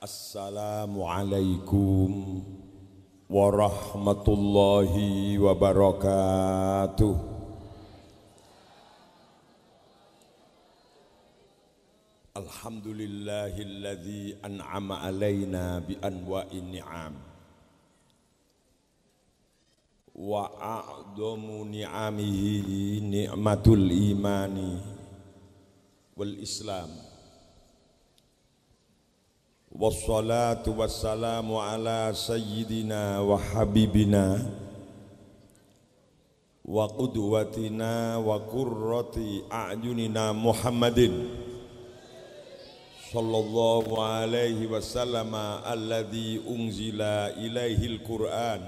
Assalamualaikum warahmatullahi wabarakatuh. Alhamdulillahilladzi an'ama alayna bi anwa'in ni'am. Wa a'damu ni'amihi ni'matul imani wal islam. والصلاة والسلام على سيدنا وحبيبنا وقدوتنا وقرة أعيننا محمد صلى الله عليه وسلم الذي أنزل إليه القرآن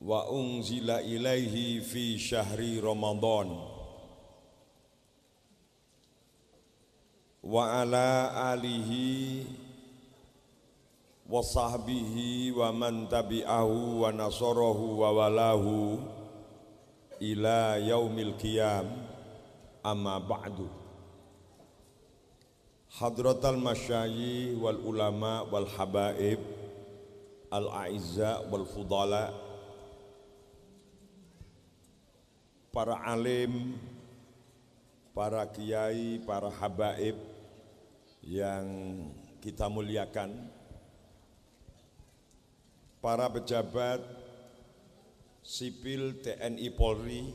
وأنزل إليه في شهر رمضان wa ala alihi wa sahbihi wa man tabi'ahu wa nasarahu wa walahu ila yaumil qiyam amma ba'du hadratal masyayi wal ulama wal habaib al aizza wal fudala para alim para kiai para habaib yang kita muliakan, para pejabat sipil TNI Polri,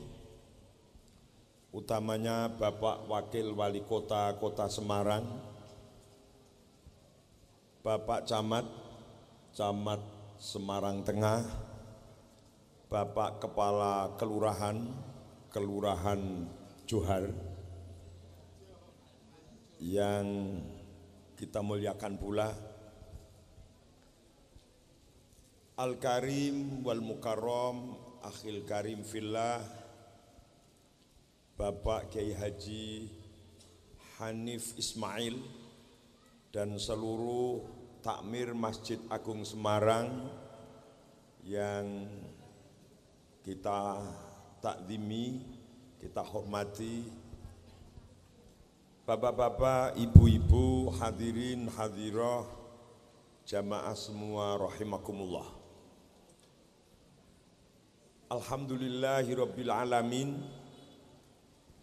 utamanya Bapak Wakil Wali Kota Kota Semarang, Bapak Camat, Camat Semarang Tengah, Bapak Kepala Kelurahan, Kelurahan Johar, yang kita muliakan pula Al-Karim wal mukarrom Akhil Karim Fillah Bapak Kiai Haji Hanif Ismail dan seluruh takmir Masjid Agung Semarang yang kita takdimi, kita hormati, Bapak-bapak, ibu-ibu, hadirin, hadirah, jamaah semua rahimakumullah. Alhamdulillahirrabbilalamin,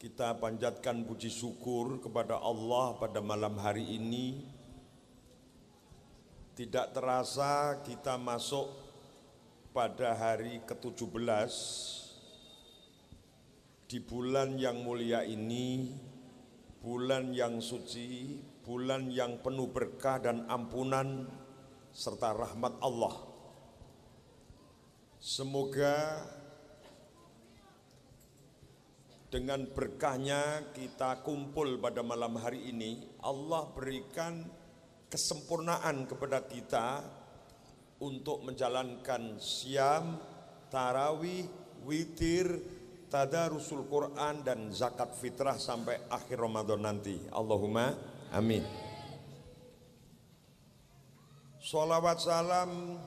Kita panjatkan puji syukur kepada Allah pada malam hari ini. Tidak terasa kita masuk pada hari ke-17 di bulan yang mulia ini bulan yang suci, bulan yang penuh berkah dan ampunan serta rahmat Allah. Semoga dengan berkahnya kita kumpul pada malam hari ini, Allah berikan kesempurnaan kepada kita untuk menjalankan siam, tarawih, witir, tadarusul Quran dan zakat fitrah sampai akhir Ramadan nanti. Allahumma amin. Salawat salam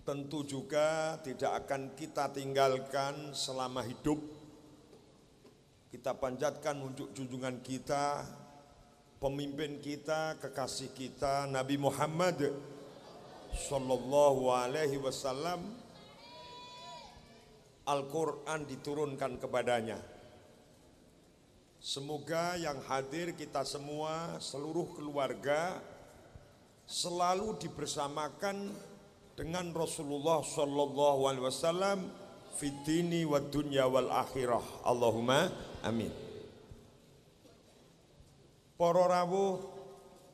tentu juga tidak akan kita tinggalkan selama hidup. Kita panjatkan untuk junjungan kita, pemimpin kita, kekasih kita Nabi Muhammad sallallahu alaihi wasallam Al-Quran diturunkan kepadanya. Semoga yang hadir kita semua, seluruh keluarga, selalu dibersamakan dengan Rasulullah Shallallahu Alaihi Wasallam fitini wa dunya wal akhirah Allahumma amin Poro rawuh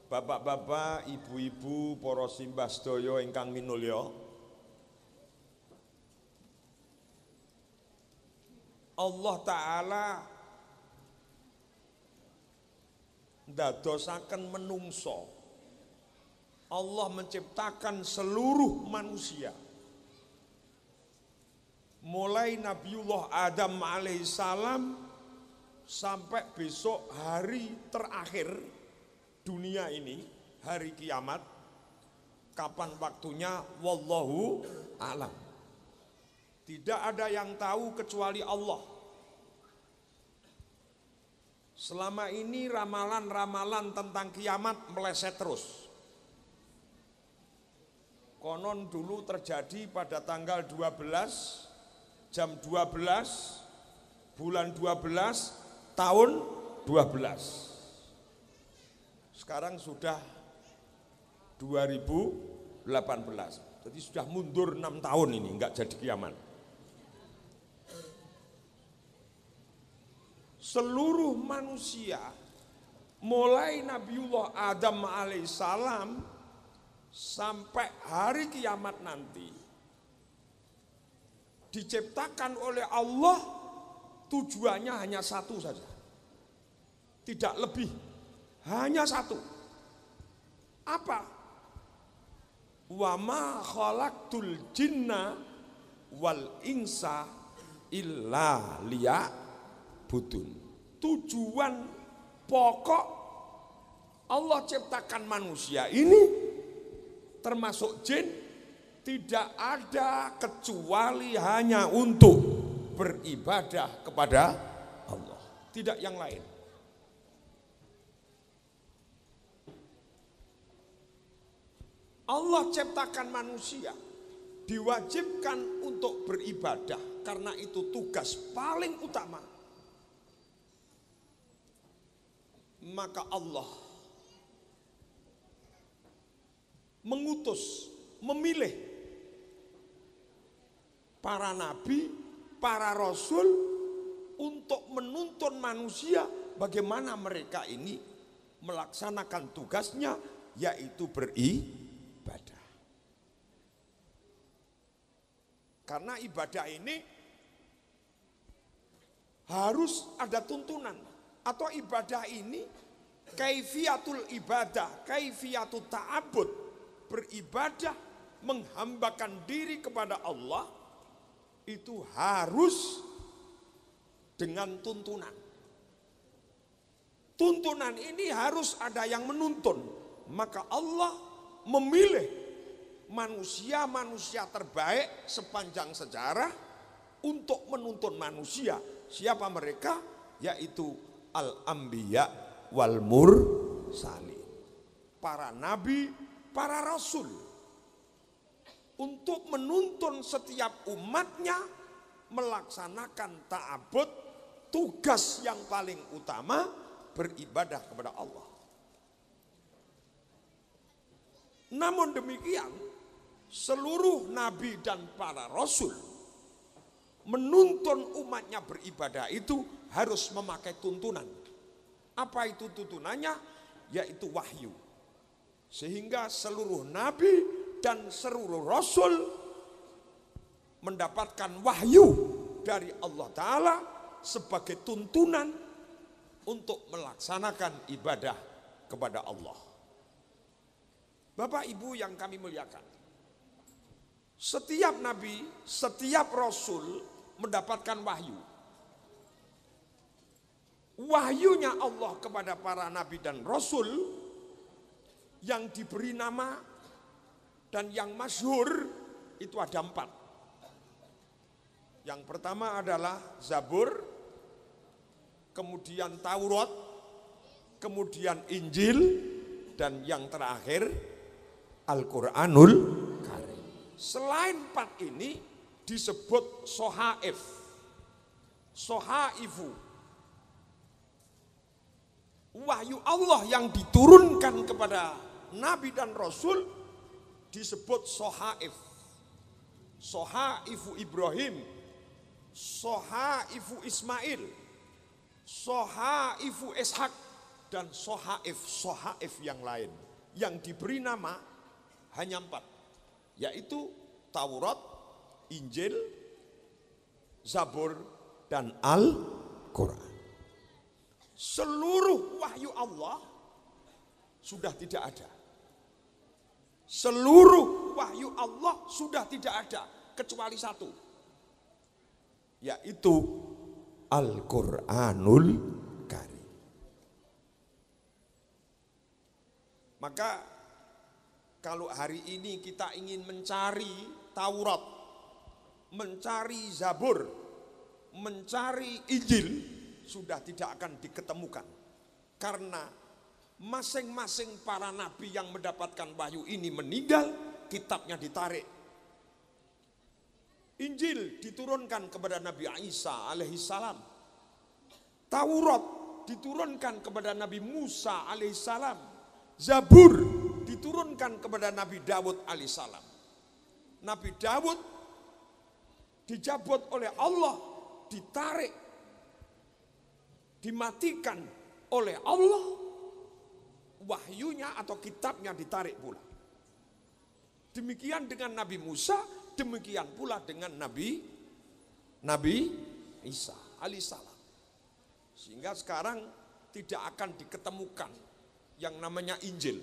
bapak-bapak ibu-ibu para simbah sedaya ingkang minulya Allah Ta'ala dosakan menungso Allah menciptakan seluruh manusia mulai Nabiullah Adam alaihissalam sampai besok hari terakhir dunia ini hari kiamat kapan waktunya wallahu alam tidak ada yang tahu kecuali Allah. Selama ini ramalan-ramalan tentang kiamat meleset terus. Konon dulu terjadi pada tanggal 12 jam 12 bulan 12 tahun 12. Sekarang sudah 2018. Jadi sudah mundur 6 tahun ini, enggak jadi kiamat. seluruh manusia mulai Nabiullah Adam alaihissalam sampai hari kiamat nanti diciptakan oleh Allah tujuannya hanya satu saja tidak lebih hanya satu apa Wama khalaqtul jinna wal insa illa liya butun tujuan pokok Allah ciptakan manusia ini termasuk jin tidak ada kecuali hanya untuk beribadah kepada Allah, tidak yang lain. Allah ciptakan manusia diwajibkan untuk beribadah karena itu tugas paling utama maka Allah mengutus, memilih para nabi, para rasul untuk menuntun manusia bagaimana mereka ini melaksanakan tugasnya yaitu beribadah. Karena ibadah ini harus ada tuntunan atau ibadah ini kaifiatul ibadah, kaifiatul ta'abud, beribadah menghambakan diri kepada Allah itu harus dengan tuntunan. Tuntunan ini harus ada yang menuntun. Maka Allah memilih manusia-manusia terbaik sepanjang sejarah untuk menuntun manusia. Siapa mereka? Yaitu al Ambiyah wal Mur sali Para nabi, para rasul untuk menuntun setiap umatnya melaksanakan ta'abud tugas yang paling utama beribadah kepada Allah. Namun demikian, seluruh nabi dan para rasul menuntun umatnya beribadah itu harus memakai tuntunan. Apa itu tuntunannya? Yaitu wahyu. Sehingga seluruh nabi dan seluruh rasul mendapatkan wahyu dari Allah Ta'ala sebagai tuntunan untuk melaksanakan ibadah kepada Allah. Bapak ibu yang kami muliakan, setiap nabi, setiap rasul mendapatkan wahyu wahyunya Allah kepada para nabi dan rasul yang diberi nama dan yang masyhur itu ada empat. Yang pertama adalah Zabur, kemudian Taurat, kemudian Injil, dan yang terakhir Al-Quranul Karim. Selain empat ini disebut sohaif, sohaifu, wahyu Allah yang diturunkan kepada Nabi dan Rasul disebut sohaif. Sohaifu Ibrahim, sohaifu Ismail, sohaifu Ishak, dan sohaif, sohaif yang lain. Yang diberi nama hanya empat, yaitu Taurat, Injil, Zabur, dan Al-Quran seluruh wahyu Allah sudah tidak ada. Seluruh wahyu Allah sudah tidak ada kecuali satu. Yaitu Al-Qur'anul Karim. Maka kalau hari ini kita ingin mencari Taurat, mencari Zabur, mencari Injil, sudah tidak akan diketemukan. Karena masing-masing para nabi yang mendapatkan wahyu ini meninggal, kitabnya ditarik. Injil diturunkan kepada Nabi Isa alaihissalam. Taurat diturunkan kepada Nabi Musa alaihissalam. Zabur diturunkan kepada Nabi Dawud alaihissalam. Nabi Dawud dijabut oleh Allah, ditarik dimatikan oleh Allah, wahyunya atau kitabnya ditarik pula. Demikian dengan Nabi Musa, demikian pula dengan Nabi Nabi Isa alaihissalam. Sehingga sekarang tidak akan diketemukan yang namanya Injil.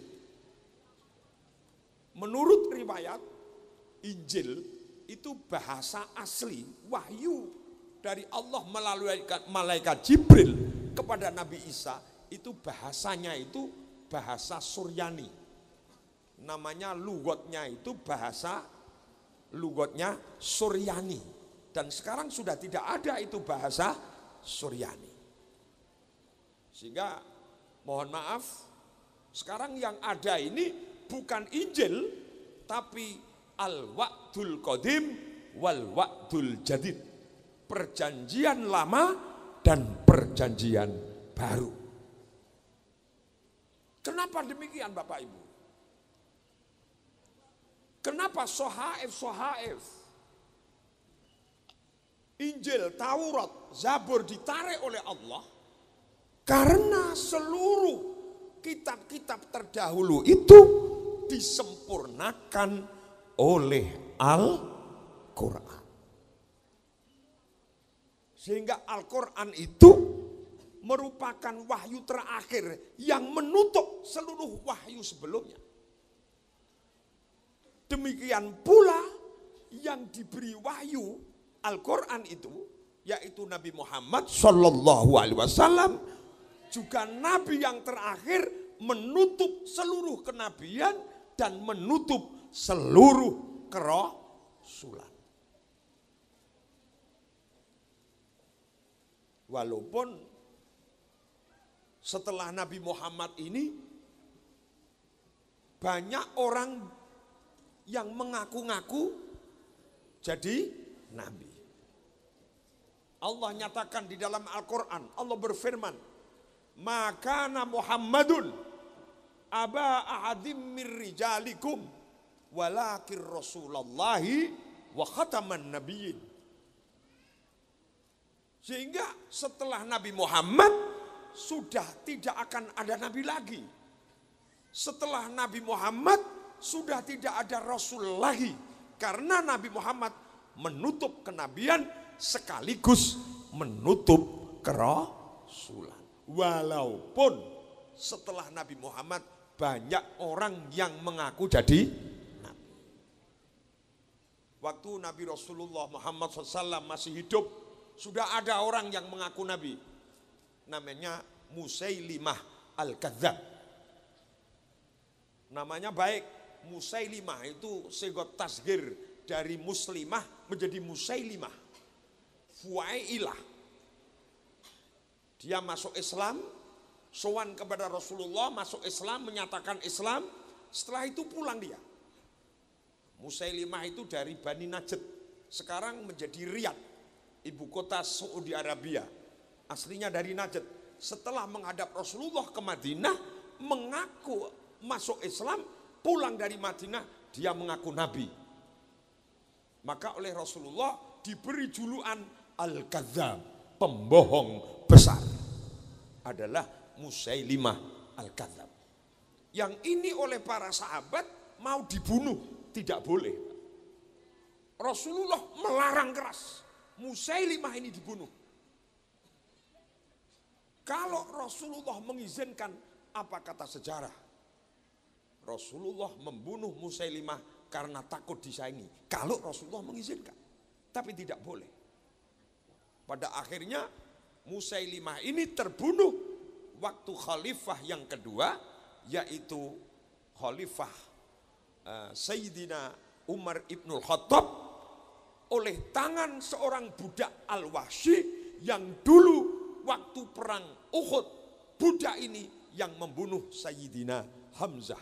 Menurut riwayat Injil itu bahasa asli wahyu dari Allah melalui malaikat Jibril kepada Nabi Isa itu bahasanya itu bahasa Suryani. Namanya lugotnya itu bahasa lugotnya Suryani. Dan sekarang sudah tidak ada itu bahasa Suryani. Sehingga mohon maaf, sekarang yang ada ini bukan Injil tapi al-wa'dul qadim wal-wa'dul jadid perjanjian lama dan perjanjian baru. Kenapa demikian Bapak Ibu? Kenapa sohaif sohaif? Injil, Taurat, Zabur ditarik oleh Allah karena seluruh kitab-kitab terdahulu itu disempurnakan oleh Al-Quran. Sehingga Al-Quran itu merupakan wahyu terakhir yang menutup seluruh wahyu sebelumnya. Demikian pula yang diberi wahyu Al-Quran itu yaitu Nabi Muhammad Shallallahu Alaihi Wasallam juga Nabi yang terakhir menutup seluruh kenabian dan menutup seluruh kerosulan. Walaupun setelah Nabi Muhammad ini banyak orang yang mengaku-ngaku jadi nabi. Allah nyatakan di dalam Al-Qur'an, Allah berfirman, "Maka Muhammadun aba ahadim mirrijalikum, walakin Rasulullahi wa khataman nabiyyin." Sehingga setelah Nabi Muhammad sudah tidak akan ada nabi lagi. Setelah Nabi Muhammad sudah tidak ada rasul lagi karena Nabi Muhammad menutup kenabian sekaligus menutup kerasulan. Walaupun setelah Nabi Muhammad banyak orang yang mengaku jadi nabi. Waktu Nabi Rasulullah Muhammad SAW masih hidup, sudah ada orang yang mengaku nabi. Namanya Musailimah Al-Kadzab. Namanya baik. Musailimah itu segot tasgir dari muslimah menjadi musailimah. Fuailah. Dia masuk Islam, sowan kepada Rasulullah, masuk Islam, menyatakan Islam, setelah itu pulang dia. Musailimah itu dari Bani Najd, sekarang menjadi Riyadh ibu kota Saudi Arabia. Aslinya dari Najd. Setelah menghadap Rasulullah ke Madinah, mengaku masuk Islam, pulang dari Madinah, dia mengaku Nabi. Maka oleh Rasulullah diberi julukan Al-Kadzab, pembohong besar. Adalah Musailimah Al-Kadzab. Yang ini oleh para sahabat mau dibunuh, tidak boleh. Rasulullah melarang keras. Musailimah ini dibunuh. Kalau Rasulullah mengizinkan, apa kata sejarah? Rasulullah membunuh Musailimah karena takut disaingi. Kalau Rasulullah mengizinkan, tapi tidak boleh. Pada akhirnya Musailimah ini terbunuh waktu khalifah yang kedua yaitu khalifah uh, Sayyidina Umar Ibnul Khattab oleh tangan seorang budak Al-Wahsy yang dulu waktu perang Uhud budak ini yang membunuh Sayyidina Hamzah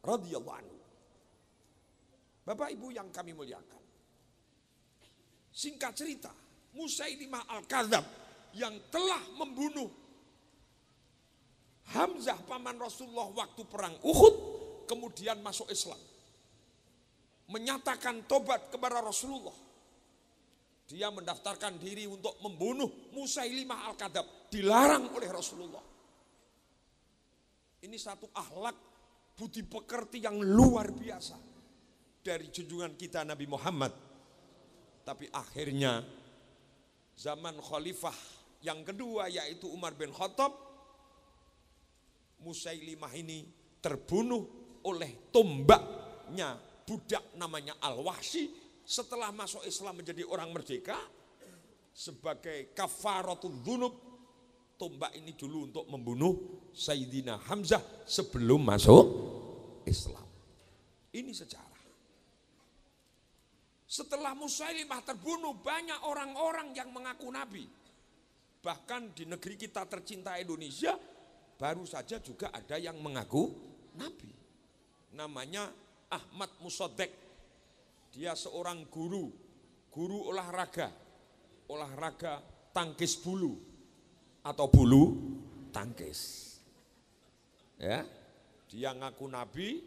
radhiyallahu anhu. Bapak Ibu yang kami muliakan. Singkat cerita, Musailimah Al-Kadzab yang telah membunuh Hamzah paman Rasulullah waktu perang Uhud kemudian masuk Islam. Menyatakan tobat kepada Rasulullah dia mendaftarkan diri untuk membunuh Musailimah Al-Kadab. Dilarang oleh Rasulullah. Ini satu ahlak budi pekerti yang luar biasa. Dari junjungan kita Nabi Muhammad. Tapi akhirnya zaman khalifah yang kedua yaitu Umar bin Khattab. Musailimah ini terbunuh oleh tombaknya budak namanya al wahsyi setelah masuk Islam menjadi orang merdeka sebagai kafaratul dzunub tombak ini dulu untuk membunuh Sayyidina Hamzah sebelum masuk Islam. Ini sejarah. Setelah Musailimah terbunuh banyak orang-orang yang mengaku nabi. Bahkan di negeri kita tercinta Indonesia baru saja juga ada yang mengaku nabi. Namanya Ahmad Musodek dia seorang guru, guru olahraga, olahraga tangkis bulu atau bulu tangkis. Ya, dia ngaku nabi,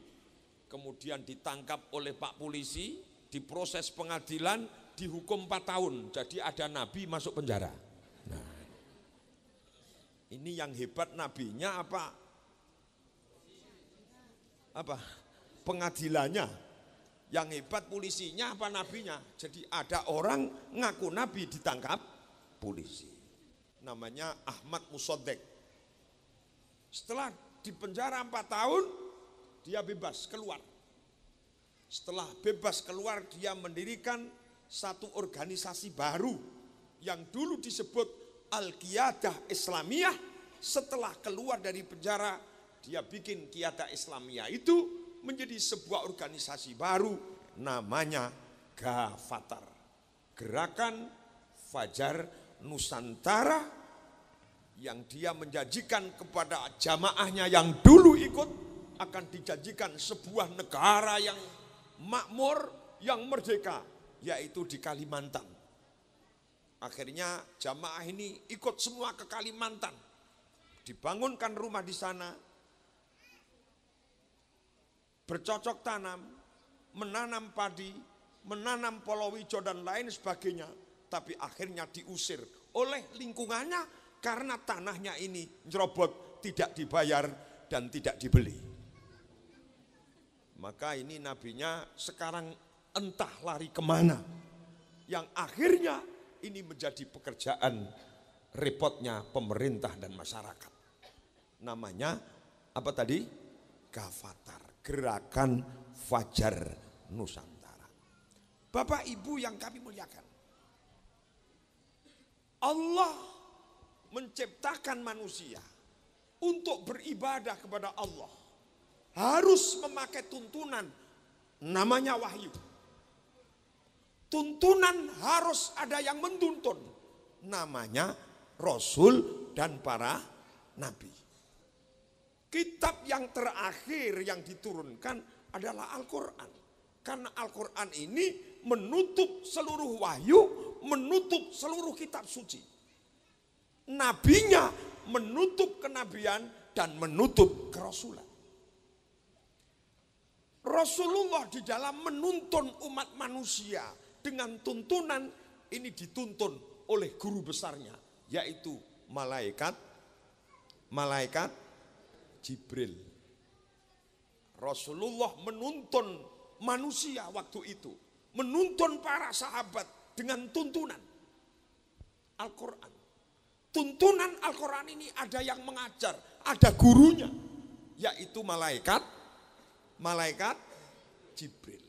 kemudian ditangkap oleh pak polisi, diproses pengadilan, dihukum 4 tahun. Jadi ada nabi masuk penjara. Nah, ini yang hebat nabinya apa? Apa? Pengadilannya yang hebat polisinya apa nabinya? Jadi ada orang ngaku nabi ditangkap polisi. Namanya Ahmad Musodek. Setelah dipenjara empat tahun, dia bebas keluar. Setelah bebas keluar, dia mendirikan satu organisasi baru yang dulu disebut Al-Qiyadah Islamiyah. Setelah keluar dari penjara, dia bikin Qiyadah Islamiyah itu menjadi sebuah organisasi baru namanya Gafatar. Gerakan Fajar Nusantara yang dia menjanjikan kepada jamaahnya yang dulu ikut akan dijanjikan sebuah negara yang makmur, yang merdeka, yaitu di Kalimantan. Akhirnya jamaah ini ikut semua ke Kalimantan. Dibangunkan rumah di sana, bercocok tanam, menanam padi, menanam polowijo dan lain sebagainya, tapi akhirnya diusir oleh lingkungannya karena tanahnya ini nyerobot tidak dibayar dan tidak dibeli. Maka ini nabinya sekarang entah lari kemana. Yang akhirnya ini menjadi pekerjaan repotnya pemerintah dan masyarakat. Namanya apa tadi? Gavatar gerakan Fajar Nusantara. Bapak Ibu yang kami muliakan. Allah menciptakan manusia untuk beribadah kepada Allah harus memakai tuntunan namanya wahyu. Tuntunan harus ada yang menuntun namanya rasul dan para nabi. Kitab yang terakhir yang diturunkan adalah Al-Quran. Karena Al-Quran ini menutup seluruh wahyu, menutup seluruh kitab suci. Nabinya menutup kenabian dan menutup kerasulan. Rasulullah di dalam menuntun umat manusia dengan tuntunan ini dituntun oleh guru besarnya yaitu malaikat malaikat Jibril. Rasulullah menuntun manusia waktu itu, menuntun para sahabat dengan tuntunan Al-Qur'an. Tuntunan Al-Qur'an ini ada yang mengajar, ada gurunya, yaitu malaikat malaikat Jibril.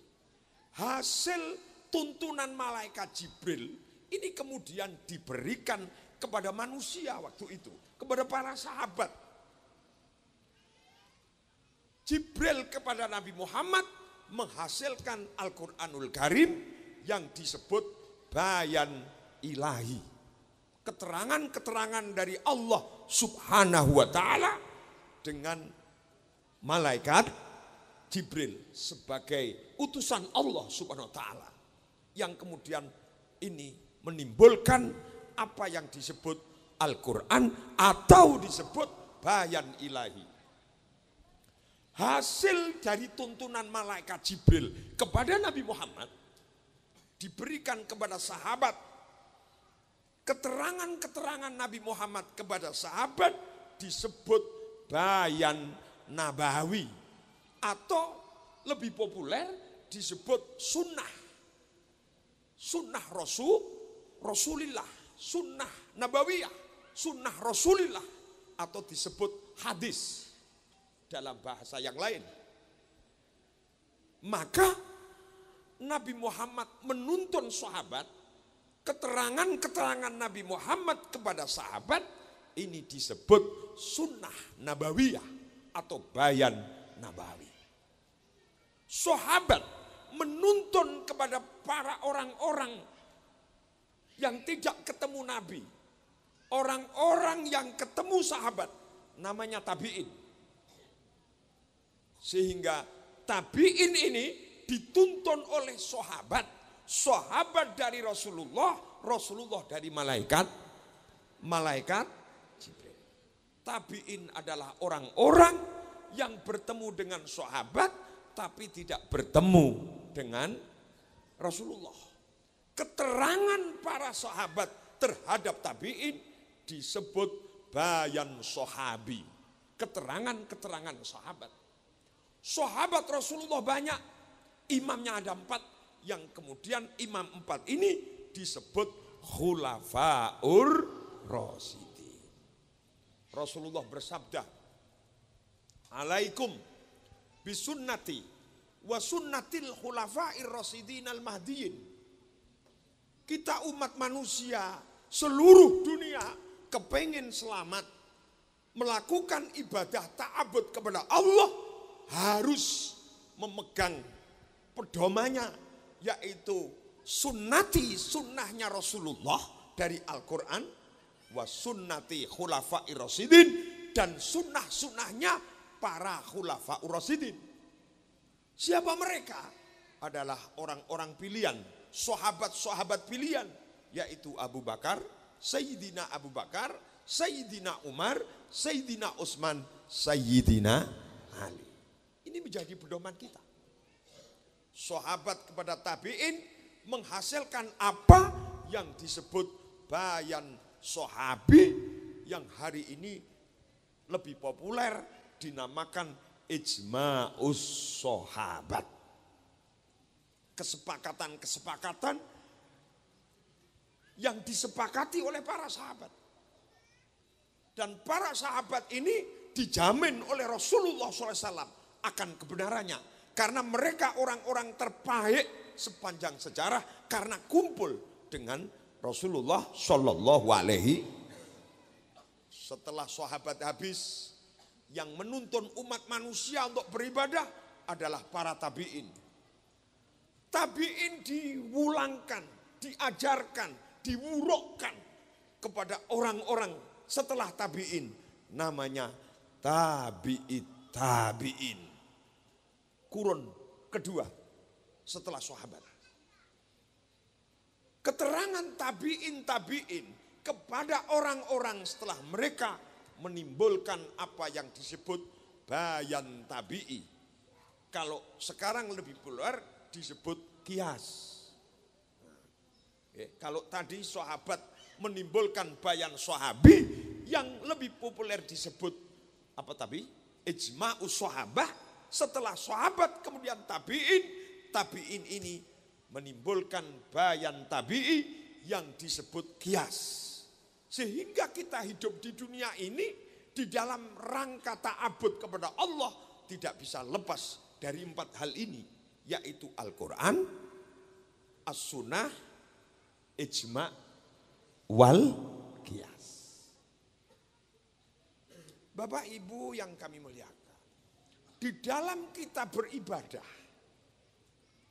Hasil tuntunan malaikat Jibril ini kemudian diberikan kepada manusia waktu itu, kepada para sahabat Jibril kepada Nabi Muhammad menghasilkan Al-Quranul Karim yang disebut bayan ilahi. Keterangan-keterangan dari Allah subhanahu wa ta'ala dengan malaikat Jibril sebagai utusan Allah subhanahu wa ta'ala. Yang kemudian ini menimbulkan apa yang disebut Al-Quran atau disebut bayan ilahi hasil dari tuntunan malaikat Jibril kepada Nabi Muhammad diberikan kepada sahabat keterangan-keterangan Nabi Muhammad kepada sahabat disebut bayan nabawi atau lebih populer disebut sunnah sunnah rasul rasulillah sunnah nabawiyah sunnah rasulillah atau disebut hadis dalam bahasa yang lain. Maka Nabi Muhammad menuntun sahabat, keterangan-keterangan Nabi Muhammad kepada sahabat ini disebut sunnah nabawiyah atau bayan nabawi. Sahabat menuntun kepada para orang-orang yang tidak ketemu Nabi. Orang-orang yang ketemu sahabat namanya tabi'in. Sehingga tabiin ini dituntun oleh sahabat, sahabat dari Rasulullah, Rasulullah dari malaikat, malaikat Tabiin adalah orang-orang yang bertemu dengan sahabat tapi tidak bertemu dengan Rasulullah. Keterangan para sahabat terhadap tabiin disebut bayan sahabi. Keterangan-keterangan sahabat. Sahabat Rasulullah banyak, imamnya ada empat, yang kemudian imam empat ini disebut khulafaur rosidi. Rasulullah bersabda, Alaikum bisunnati wa sunnatil khulafair rasidin al mahdiin. Kita umat manusia seluruh dunia kepengen selamat melakukan ibadah ta'abud kepada Allah harus memegang pedomannya yaitu sunnati sunnahnya Rasulullah dari Al-Quran wa sunnati khulafai rasidin dan sunnah-sunnahnya para khulafa rasidin. Siapa mereka? Adalah orang-orang pilihan, sahabat-sahabat pilihan, yaitu Abu Bakar, Sayyidina Abu Bakar, Sayyidina Umar, Sayyidina Utsman, Sayyidina Ali. Ini menjadi pedoman kita. Sahabat kepada tabiin menghasilkan apa yang disebut bayan sahabi yang hari ini lebih populer dinamakan ijma'us sahabat. Kesepakatan-kesepakatan yang disepakati oleh para sahabat. Dan para sahabat ini dijamin oleh Rasulullah SAW akan kebenarannya. Karena mereka orang-orang terpahit sepanjang sejarah karena kumpul dengan Rasulullah Shallallahu Alaihi. Setelah sahabat habis, yang menuntun umat manusia untuk beribadah adalah para tabiin. Tabiin diwulangkan, diajarkan, diwurukkan kepada orang-orang setelah tabiin. Namanya tabi'it tabiin kurun kedua setelah sahabat. Keterangan tabiin tabiin kepada orang-orang setelah mereka menimbulkan apa yang disebut bayan tabi'i. Kalau sekarang lebih populer disebut kias. Eh, kalau tadi sahabat menimbulkan bayan sahabi yang lebih populer disebut apa tabi? Ijmau sahabah setelah sahabat kemudian tabiin, tabiin ini menimbulkan bayan tabi'i yang disebut kias. Sehingga kita hidup di dunia ini di dalam rangka ta'abud kepada Allah tidak bisa lepas dari empat hal ini. Yaitu Al-Quran, As-Sunnah, Ijma, Wal, Kias. Bapak Ibu yang kami muliakan di dalam kita beribadah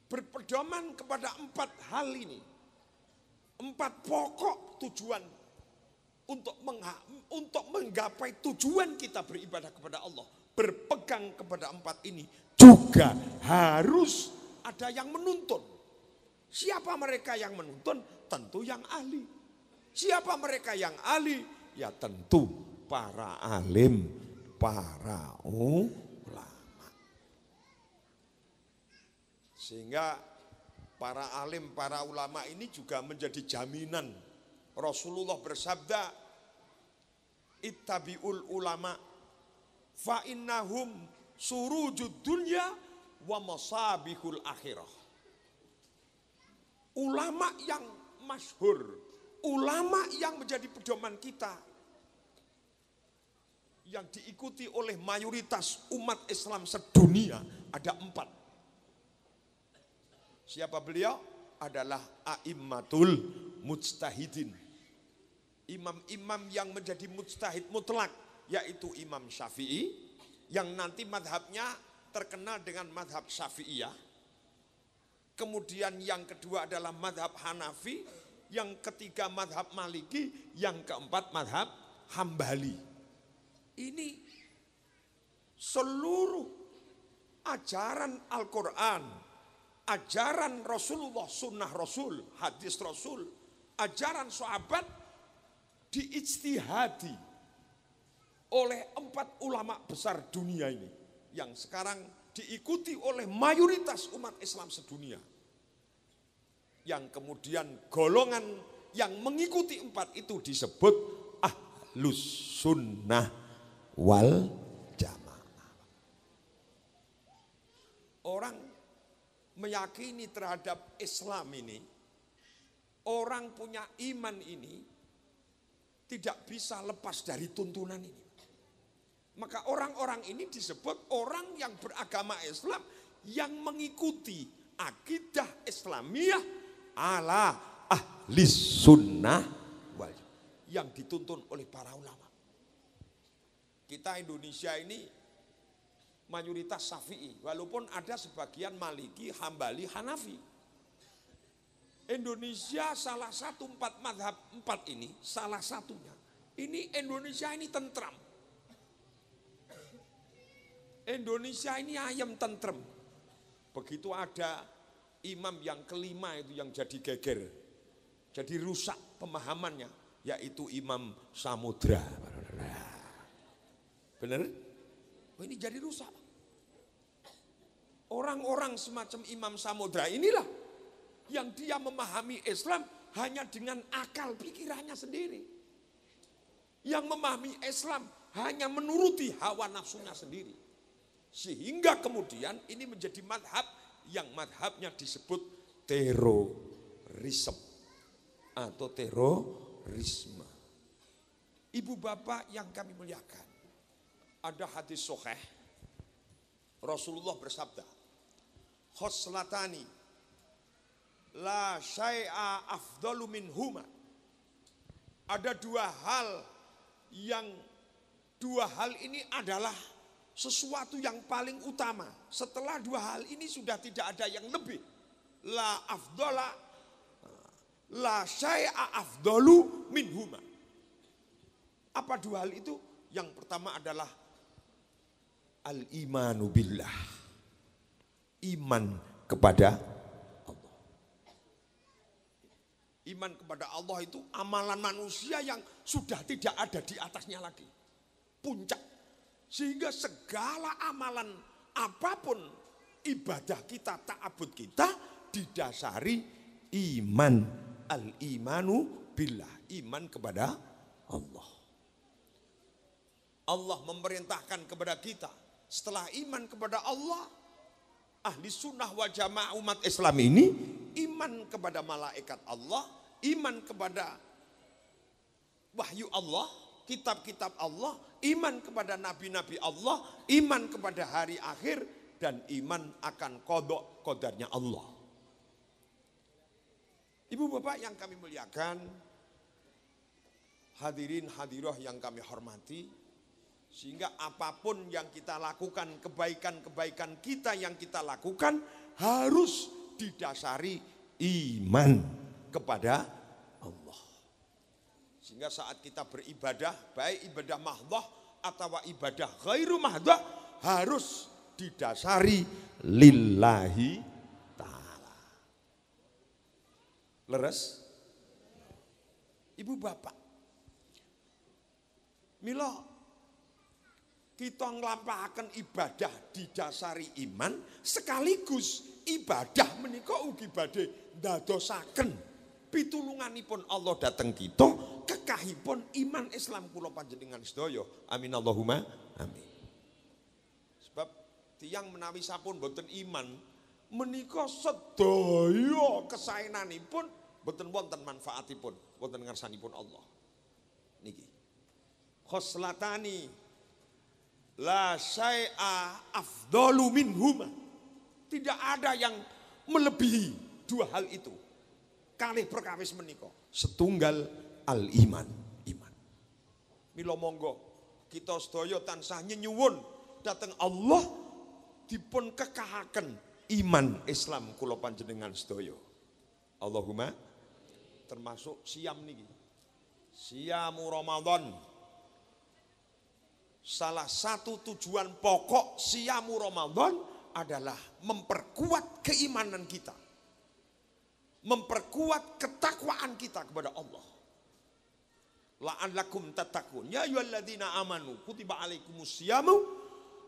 berpedoman kepada empat hal ini. Empat pokok tujuan untuk untuk menggapai tujuan kita beribadah kepada Allah. Berpegang kepada empat ini juga harus ada yang menuntun. Siapa mereka yang menuntun? Tentu yang ahli. Siapa mereka yang ahli? Ya tentu para alim, para ulama. Sehingga para alim, para ulama ini juga menjadi jaminan. Rasulullah bersabda, ittabi'ul ulama fainnahum surujud dunya wa masabihul akhirah. Ulama yang masyhur, ulama yang menjadi pedoman kita yang diikuti oleh mayoritas umat Islam sedunia ada empat Siapa beliau? Adalah a'immatul mujtahidin. Imam-imam yang menjadi mujtahid mutlak, yaitu Imam Syafi'i, yang nanti madhabnya terkenal dengan madhab Syafi'iyah. Kemudian yang kedua adalah madhab Hanafi, yang ketiga madhab Maliki, yang keempat madhab Hambali. Ini seluruh ajaran Al-Quran ajaran Rasulullah, sunnah Rasul, hadis Rasul, ajaran sahabat diijtihadi oleh empat ulama besar dunia ini yang sekarang diikuti oleh mayoritas umat Islam sedunia. Yang kemudian golongan yang mengikuti empat itu disebut ahlus sunnah wal meyakini terhadap Islam ini, orang punya iman ini tidak bisa lepas dari tuntunan ini. Maka orang-orang ini disebut orang yang beragama Islam yang mengikuti akidah Islamiyah ala ahli sunnah yang dituntun oleh para ulama. Kita Indonesia ini mayoritas Syafi'i, walaupun ada sebagian Maliki, Hambali, Hanafi. Indonesia salah satu empat madhab empat ini salah satunya. Ini Indonesia ini tentram. Indonesia ini ayam tentram. Begitu ada imam yang kelima itu yang jadi geger. Jadi rusak pemahamannya yaitu Imam Samudra. Benar? Oh, ini jadi rusak. Orang-orang semacam Imam Samudra inilah yang dia memahami Islam hanya dengan akal pikirannya sendiri. Yang memahami Islam hanya menuruti hawa nafsunya sendiri. Sehingga kemudian ini menjadi madhab yang madhabnya disebut terorisme atau terorisme. Ibu bapak yang kami muliakan, ada hadis soheh Rasulullah bersabda, khoslatani la syai'a afdalu min huma ada dua hal yang dua hal ini adalah sesuatu yang paling utama setelah dua hal ini sudah tidak ada yang lebih la afdala la syai'a afdalu min huma apa dua hal itu yang pertama adalah al imanu billah iman kepada Allah. Iman kepada Allah itu amalan manusia yang sudah tidak ada di atasnya lagi. Puncak. Sehingga segala amalan apapun ibadah kita, ta'abud kita didasari iman. Al-imanu billah. Iman kepada Allah. Allah memerintahkan kepada kita setelah iman kepada Allah ahli sunnah wa jamaah umat Islam ini iman kepada malaikat Allah, iman kepada wahyu Allah, kitab-kitab Allah, iman kepada nabi-nabi Allah, iman kepada hari akhir, dan iman akan kodok kodarnya Allah. Ibu bapak yang kami muliakan, hadirin hadiroh yang kami hormati, sehingga apapun yang kita lakukan, kebaikan-kebaikan kita yang kita lakukan harus didasari iman kepada Allah. Sehingga saat kita beribadah, baik ibadah mahdoh atau ibadah ghairu mahdoh harus didasari lillahi ta'ala. Leres? Ibu bapak, Milo kita nglampahaken ibadah didasari iman sekaligus ibadah menika ugi badhe ndadosaken pitulunganipun Allah datang kita kekahipun iman Islam kula panjenengan sedaya amin Allahumma amin sebab tiang menawi sampun boten iman menika sedaya kesaenanipun boten wonten manfaatipun wonten ngarsanipun Allah niki khoslatani La syai'a afdalu minhuma. Tidak ada yang melebihi dua hal itu. Kalih perkawis menika setunggal al iman, iman. Milo monggo kita sedaya tansah nyenyuwun dateng Allah dipun kekahaken iman Islam kula panjenengan sedaya. Allahumma termasuk siam niki. Siamu Ramadan salah satu tujuan pokok siamu Ramadan adalah memperkuat keimanan kita. Memperkuat ketakwaan kita kepada Allah. La'allakum tatakun. Ya yualladina amanu. Kutiba alaikumus siyamu.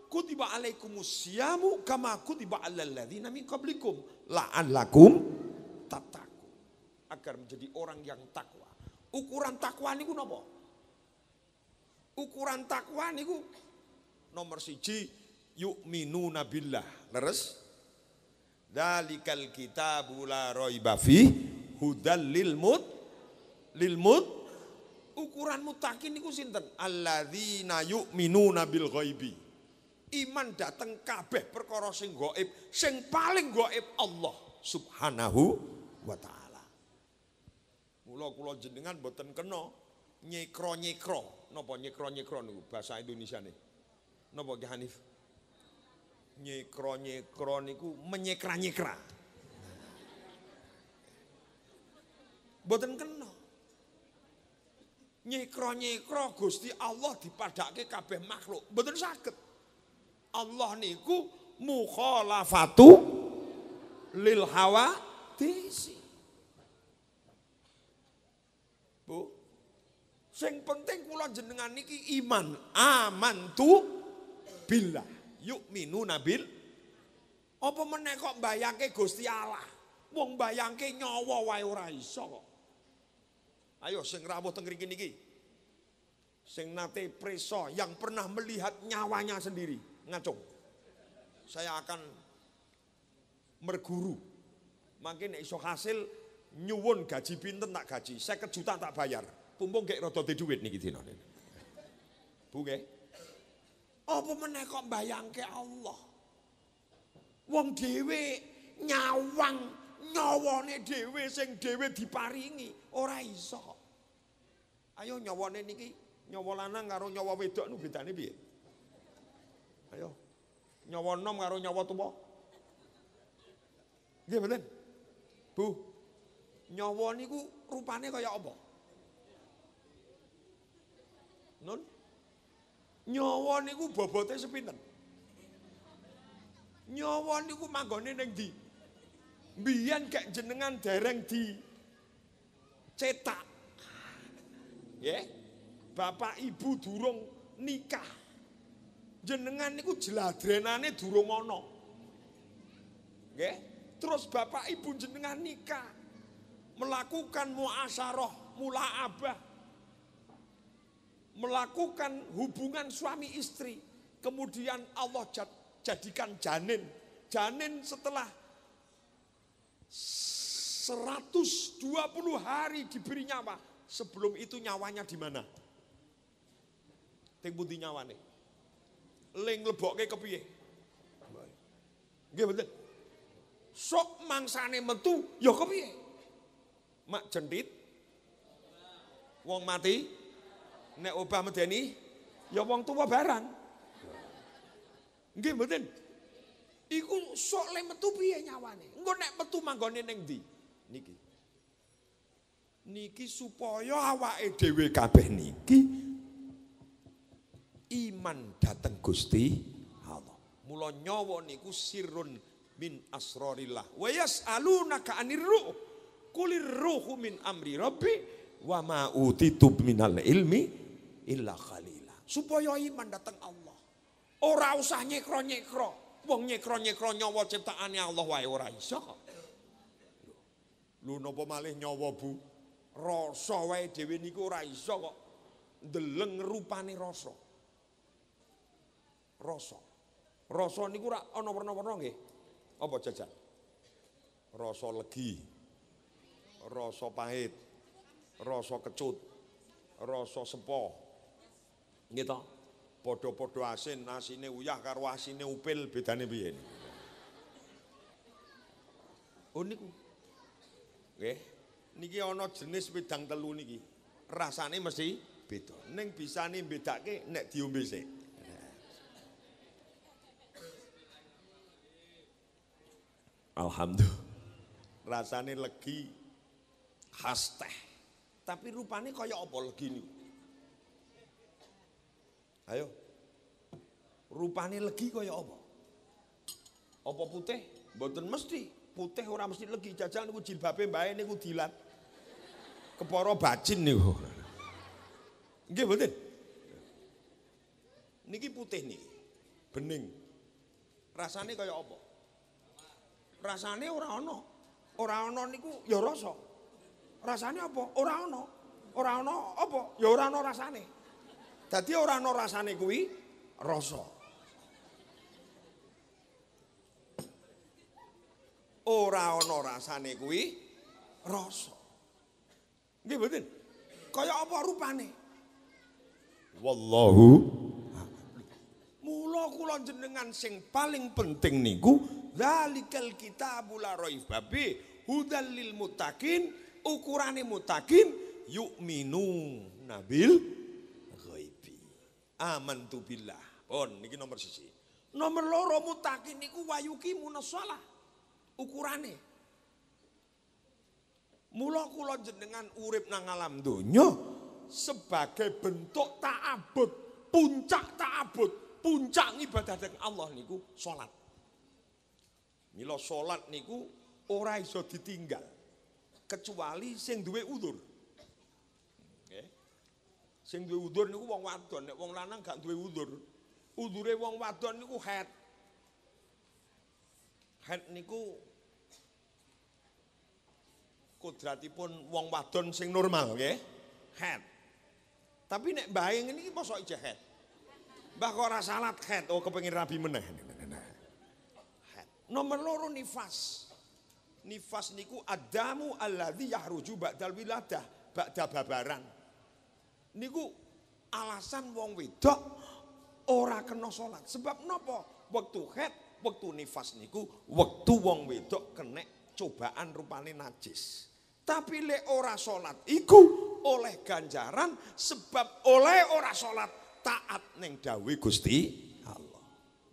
Kutiba alaikumus siyamu. Kama kutiba alalladina min qablikum. La'allakum tatakun. Agar menjadi orang yang takwa. Ukuran takwa ini kenapa? Ukuran takwa niku nomor siji minu nabilah Leres? Dalikal kita bula roy bafi hudal lilmut lilmut ukuran mutakin niku sinten? Alladzina minu nabil ghaibi. Iman dateng kabeh perkara sing gaib, sing paling gaib Allah Subhanahu wa taala. Mula kula jenengan boten kena nyekro-nyekro Nopo nyekron nyekron, niku bahasa nih nopo Ki Hanif? nyekron nyekron, niku menyekra-nyekra. Mboten kena. Nyekro-nyekro Gusti Allah dipadake kabeh makhluk. Mboten sakit. Allah niku mukhalafatu lil hawa disi. Sing penting kula jenengan niki iman. Aman tu bila Yuk minu nabil. Apa meneh kok bayangke Gusti Allah? Wong bayangke nyawa wae ora iso kok. Ayo sing rawuh teng ngriki niki. Sing nate preso yang pernah melihat nyawanya sendiri ngacung. Saya akan merguru. Makin iso hasil nyuwun gaji pinten tak gaji, 50 juta tak bayar. Bumbung gak rotot di duit nih Bu Bunge. Apa meneh kok bayang ke Allah? Wong dewe nyawang nyawane dewe sing dewe diparingi ora iso. Ayo nyawane niki nyawa lanang karo nyawa wedok nu piye? Ayo. Nyawa nom karo nyawa tuwa. Nggih, Bu. Nyawa niku rupane kaya apa? Nun. Nyawa niku bobote sepinten? Nyawa niku manggone ning ndi? Mbiyen gak jenengan dereng di cetak. Ya. Bapak ibu durung nikah. Jenengan niku jeladrenane durung ana. Nggih? Terus bapak ibu jenengan nikah melakukan muasyarah mula abah melakukan hubungan suami istri, kemudian Allah jadikan janin. Janin setelah 120 hari diberi nyawa. Sebelum itu nyawanya di mana? Ting putih nyawa nih. Ling ke kepiye? Nggih betul. Sok mangsane metu ya kepiye? Mak jendit. Wong mati Nek obah medeni ya wong tua barang. Nggih mboten. Iku sok le metu piye nyawane? Engko nek metu manggone ning ndi? Niki. Niki supaya awake dhewe kabeh niki iman dateng Gusti Allah. Mula nyawa niku sirun min asrorilah. Wa yas'alunaka anir ruh. Kulir ruhu min amri rabbi wa ma utitu minal ilmi illa khalila. Supaya iman datang Allah. Ora oh, usah nyekro-nyekro. Wong nyekro-nyekro nyawa ciptaane Allah wae ora iso. Lu napa malih nyawa Bu? Rasa wae dhewe niku ora iso kok. Ndeleng rupane rasa. Rasa. Rasa niku ora ana werna-werna nggih. Apa jajan? Rasa legi. Rasa pahit. Rasa kecut. Rasa sepo. Gitu. Podo-podo asin, asine uyah karo asine upil bedane piye? Oh niku. Nggih. Niki ana jenis wedang telu niki. Rasane mesti beda. Ning bisane bedake nek diombe sik. Alhamdulillah. Rasane legi khas teh. Tapi rupane kaya apa legi niku? Ayo. Rupane legi kaya apa? Apa putih? Mboten mesti. Putih ora mesti legi. Jajal niku jilbabe bae niku dilat. Keporo bajin niku. Nggih, mboten. Niki putih niki. Bening. Rasane kaya apa? Rasane ora ana. Ora ana niku ya rasa. Rasane apa? Ora ana. Ora ana apa? Ya ora ana rasane. Dadi ora ana rasane kuwi rasa. Ora ana rasane kuwi rasa. Nggih mboten. Kaya apa rupane? Wallahu Mula kula jenengan sing paling penting niku zalikal kitabul la raiba bi hudal lil mutakin ukurane mutakin yu'minu nabil aman tu billah. Pon niki nomor sisi. Nomor loro mutaki niku wayuki munasalah. Ukurane. Mula kula jenengan urip nang alam dunyo sebagai bentuk ta'abud, puncak ta'abud, puncak ibadah dengan Allah niku salat. Mila salat niku ora iso ditinggal kecuali sing duwe udur. Sing duwe udur niku wong wadon, nek wong lanang gak duwe udur. Udure wong wadon niku head. Head niku kodratipun wong wadon sing normal nggih. Head. Tapi nek bae ngene iki mosok ijeh head. Mbah kok ora salat head, oh kepengin rabi meneh. Head. Nomor loro nifas. Nifas niku adamu alladzi yahruju ba'dal wiladah, ba'da babaran niku alasan wong wedok ora kena salat. Sebab nopo? waktu head waktu nifas niku waktu wong wedok kena cobaan rupane najis. Tapi le ora salat iku oleh ganjaran sebab oleh ora salat taat neng Dawi Gusti Allah.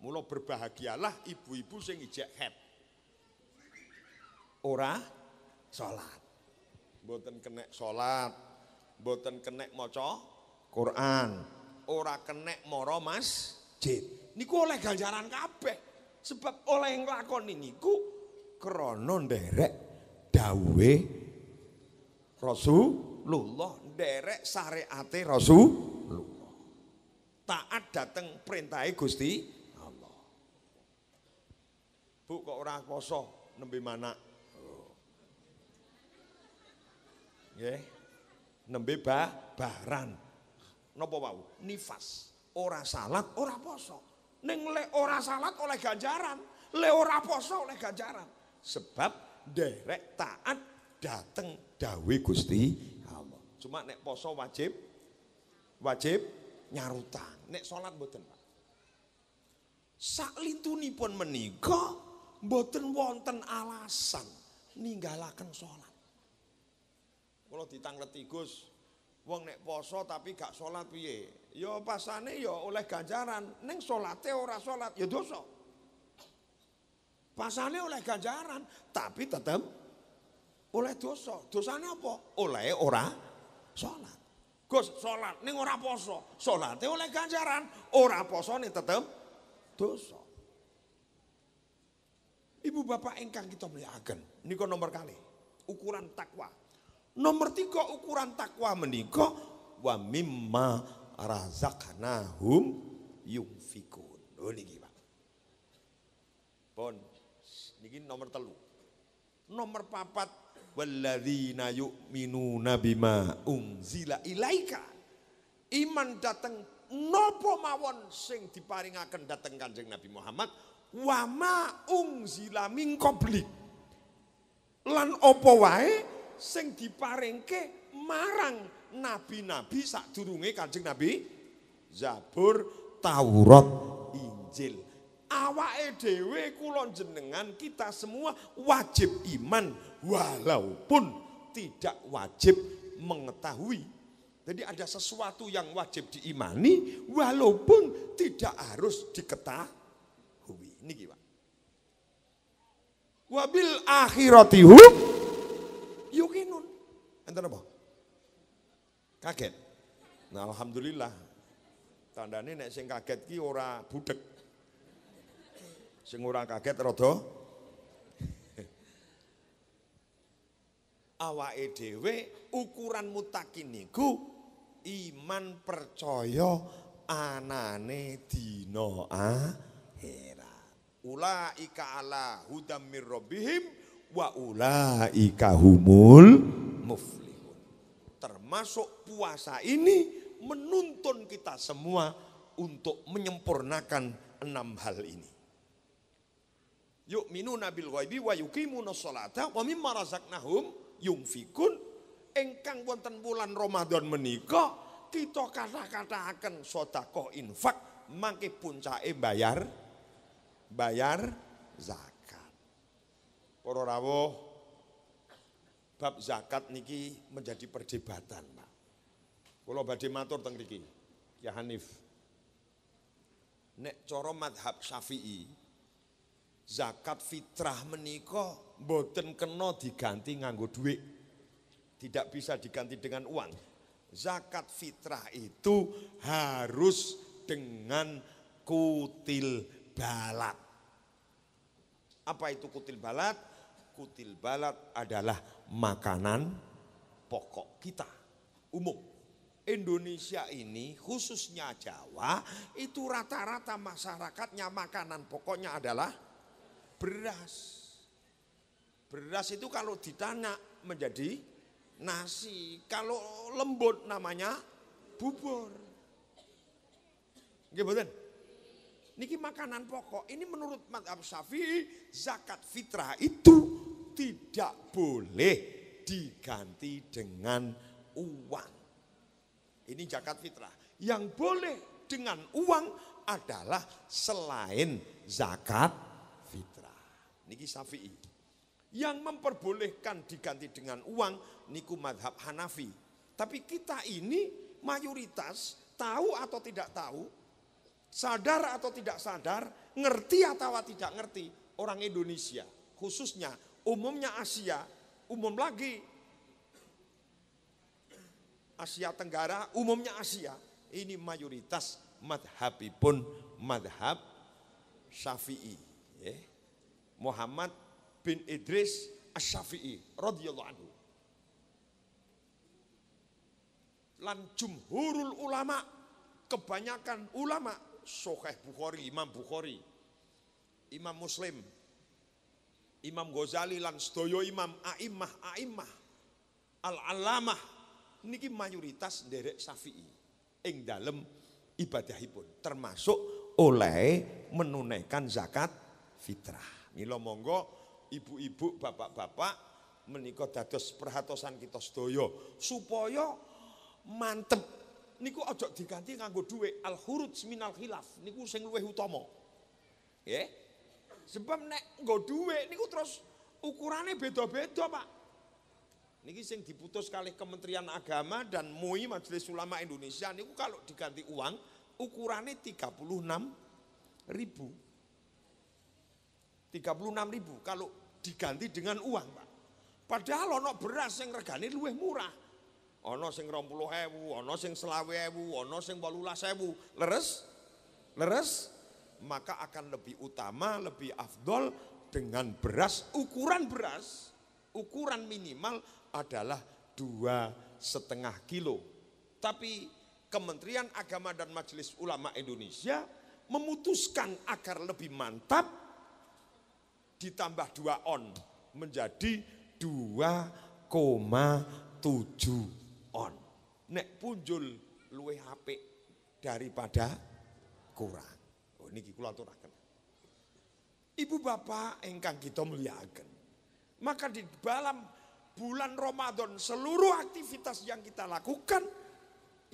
Mula berbahagialah ibu-ibu sing ijek head Ora salat. Mboten kena salat, mboten kenek co, Quran, ora kenek mara masjid. Niku oleh ganjaran kabeh. Sebab oleh ini ku kronon derek, dawe Rasulullah, nderek syariate Rasulullah. Taat dateng perintahe Gusti Allah. Bu kok ora kosong nembe mana? Ya. Yeah. Oh nembe ba, baran. nopo wau? Nifas. Ora salat, ora poso. Ning le ora salat oleh ganjaran, le ora poso oleh ganjaran. Sebab derek taat dateng dawe Gusti Allah. Cuma nek poso wajib wajib nyarutan. Nek salat mboten, Pak. Saklitunipun menika mboten wonten alasan ninggalaken salat. Kalau ditangleti Gus, wong nek poso tapi gak sholat piye? Yo ya pasane yo ya oleh ganjaran, neng sholatnya ora sholat ya dosa. Pasane oleh ganjaran, tapi tetap oleh dosa. Dosane apa? Oleh ora sholat. Gus sholat neng ora poso, sholatnya oleh ganjaran, ora poso nih tetap dosa. Ibu bapak engkang kita melihatkan, ini nomor kali, ukuran takwa. Nomor tiga ukuran takwa menika wa mimma razaqnahum yunfikun. Oh niki Pak. Pon niki nomor telu. Nomor papat walladzina yu'minuna bima unzila ilaika. Iman dateng nopo mawon sing diparingaken dateng Kanjeng Nabi Muhammad wa ma unzila min qablik. Lan opo wae sing diparingke marang nabi-nabi sadurunge Kanjeng Nabi Zabur, Taurat, Injil. Awake dhewe kula jenengan kita semua wajib iman walaupun tidak wajib mengetahui. Jadi ada sesuatu yang wajib diimani walaupun tidak harus diketahui. Niki, Pak. Wabil akhiratihum Wonten apa? Kaget. Nah, alhamdulillah. Tandane nek sing kaget ki ora budek. Sing ora kaget rada awake dhewe ukuran mutakiniku iman percaya anane dina akhirat. Ulaika ala hudam mir rabbihim wa ulaika humul muflih termasuk puasa ini menuntun kita semua untuk menyempurnakan enam hal ini. minu nabil ghaibi wa yukimu sholata wa mimma yung fikun engkang wonten bulan Ramadan menika kita kata kata akan sedekah infak mangke puncae bayar bayar zakat. Para rawuh bab zakat niki menjadi perdebatan, Pak. kalau badai matur teng niki. Ya Hanif. Nek coro madhab Syafi'i zakat fitrah menikoh boten kena diganti nganggo duit. Tidak bisa diganti dengan uang. Zakat fitrah itu harus dengan kutil balat. Apa itu kutil balat? kutil balat adalah makanan pokok kita umum. Indonesia ini khususnya Jawa itu rata-rata masyarakatnya makanan pokoknya adalah beras. Beras itu kalau ditanya menjadi nasi, kalau lembut namanya bubur. Gimana? mboten? Niki makanan pokok. Ini menurut madhab Syafi'i zakat fitrah itu tidak boleh diganti dengan uang. Ini zakat fitrah. Yang boleh dengan uang adalah selain zakat fitrah. Niki Syafi'i. Yang memperbolehkan diganti dengan uang niku madhab Hanafi. Tapi kita ini mayoritas tahu atau tidak tahu, sadar atau tidak sadar, ngerti atau tidak ngerti orang Indonesia khususnya Umumnya Asia, umum lagi. Asia Tenggara, umumnya Asia. Ini mayoritas madhabipun madhab syafi'i. Ya. Muhammad bin Idris Asy-Syafi'i radhiyallahu anhu. Lan jumhurul ulama, kebanyakan ulama Soheh Bukhari, Imam Bukhari, Imam Muslim, Imam Ghazali lan sedaya imam aimah aimah al-alamah niki mayoritas nderek Syafi'i ing dalem ibadahipun termasuk oleh menunaikan zakat fitrah. Mila monggo ibu-ibu, bapak-bapak menika dados perhatosan kita sedaya supaya mantep niku aja diganti nganggo dhuwit al huruj minal khilaf niku sing luwih utama. Nggih. Yeah? Sebab nek nggo dhuwit niku terus ukurannya beda-beda, Pak. Niki sing diputus kali Kementerian Agama dan MUI Majelis Ulama Indonesia niku kalau diganti uang ukurannya 36 ribu. 36 ribu kalau diganti dengan uang, Pak. Padahal ono beras yang regane luwih murah. Ono sing 20.000, ono sing 20.000, ono sing 18.000. Leres? Leres? maka akan lebih utama, lebih afdol dengan beras, ukuran beras, ukuran minimal adalah dua setengah kilo. Tapi Kementerian Agama dan Majelis Ulama Indonesia memutuskan agar lebih mantap ditambah dua on menjadi 2,7 on. Nek punjul luwe HP daripada kurang niki kula aturaken. Ibu bapak engkang kita muliakan. Maka di dalam bulan Ramadan seluruh aktivitas yang kita lakukan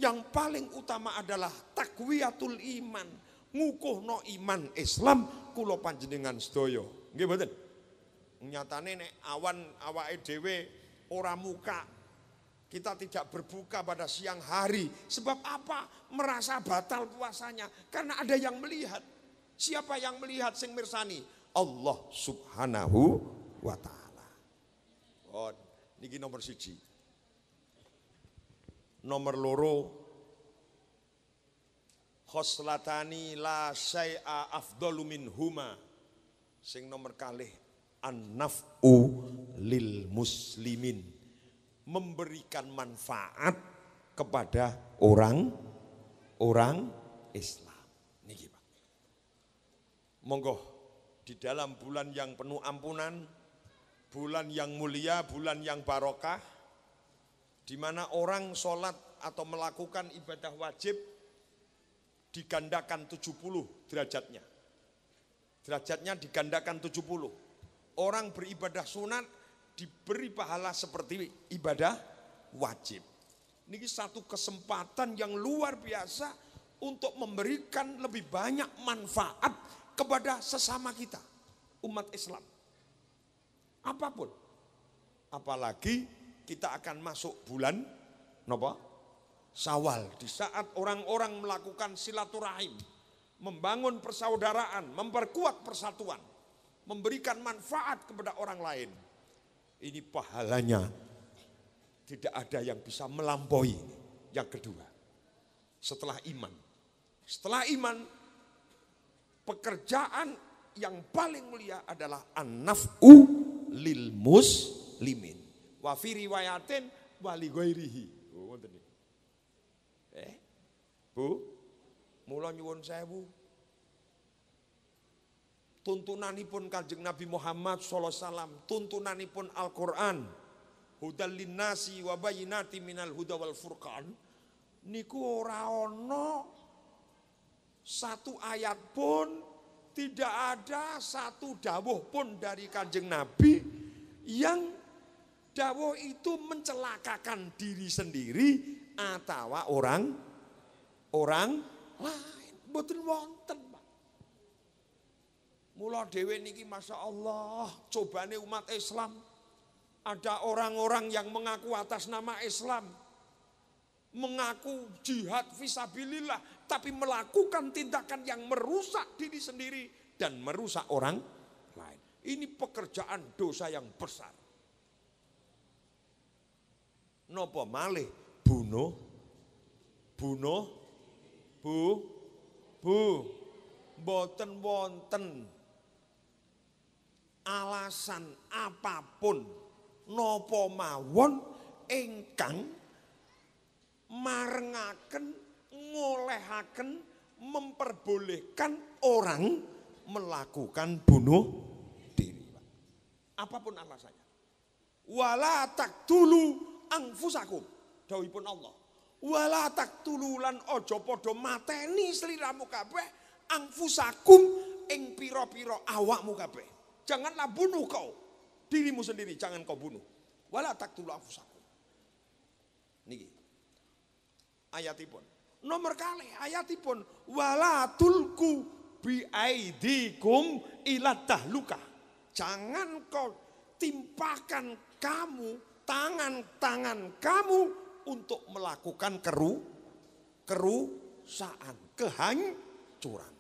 yang paling utama adalah takwiyatul iman, ngukuhno iman Islam kula panjenengan sedaya. Nggih mboten? Nyatane nek awan awake dhewe ora muka kita tidak berbuka pada siang hari. Sebab apa? Merasa batal puasanya. Karena ada yang melihat. Siapa yang melihat sing mirsani? Allah subhanahu wa ta'ala. Oh, niki nomor siji. Nomor loro. Khoslatani la syai'a afdalu min huma. Sing nomor kalih. An-naf'u lil muslimin memberikan manfaat kepada orang orang Islam. Niki Pak. Monggo di dalam bulan yang penuh ampunan, bulan yang mulia, bulan yang barokah, di mana orang sholat atau melakukan ibadah wajib digandakan 70 derajatnya. Derajatnya digandakan 70. Orang beribadah sunat diberi pahala seperti ibadah wajib. Ini satu kesempatan yang luar biasa untuk memberikan lebih banyak manfaat kepada sesama kita, umat Islam. Apapun. Apalagi kita akan masuk bulan nopo Sawal di saat orang-orang melakukan silaturahim, membangun persaudaraan, memperkuat persatuan, memberikan manfaat kepada orang lain. Ini pahalanya tidak ada yang bisa melampaui. Yang kedua, setelah iman. Setelah iman, pekerjaan yang paling mulia adalah anafu lil muslimin. Wa fi riwayatin wali ghairihi. Oh, eh, Bu, mula nyuwun sewu, tuntunanipun Kanjeng Nabi Muhammad sallallahu alaihi wasallam, tuntunanipun Al-Qur'an. Hudal linnasi wa bayyinati minal huda wal furqan. Niku ora satu ayat pun tidak ada satu dawuh pun dari Kanjeng Nabi yang dawuh itu mencelakakan diri sendiri atau orang orang lain. Betul wonten. Mula dewi niki Masya Allah nih umat Islam ada orang-orang yang mengaku atas nama Islam mengaku jihad visabilillah tapi melakukan tindakan yang merusak diri sendiri dan merusak orang lain. Ini pekerjaan dosa yang besar. Nopo malih bunuh bunuh bu bu boten wonten alasan apapun nopo mawon ingkang marengaken ngolehaken memperbolehkan orang melakukan bunuh diri apapun alasannya wala taktulu angfusakum dawuhipun Allah wala dulu lan ojo podo mateni seliramu kabeh angfusakum ing piro piro awakmu kabeh Janganlah bunuh kau dirimu sendiri, jangan kau bunuh. Wala taktul anfusakum. Niki. Ayatipun. Nomor kali ayatipun wala tulku aidikum ilat tahluka. Jangan kau timpakan kamu tangan-tangan kamu untuk melakukan keru kerusakan, kehancuran.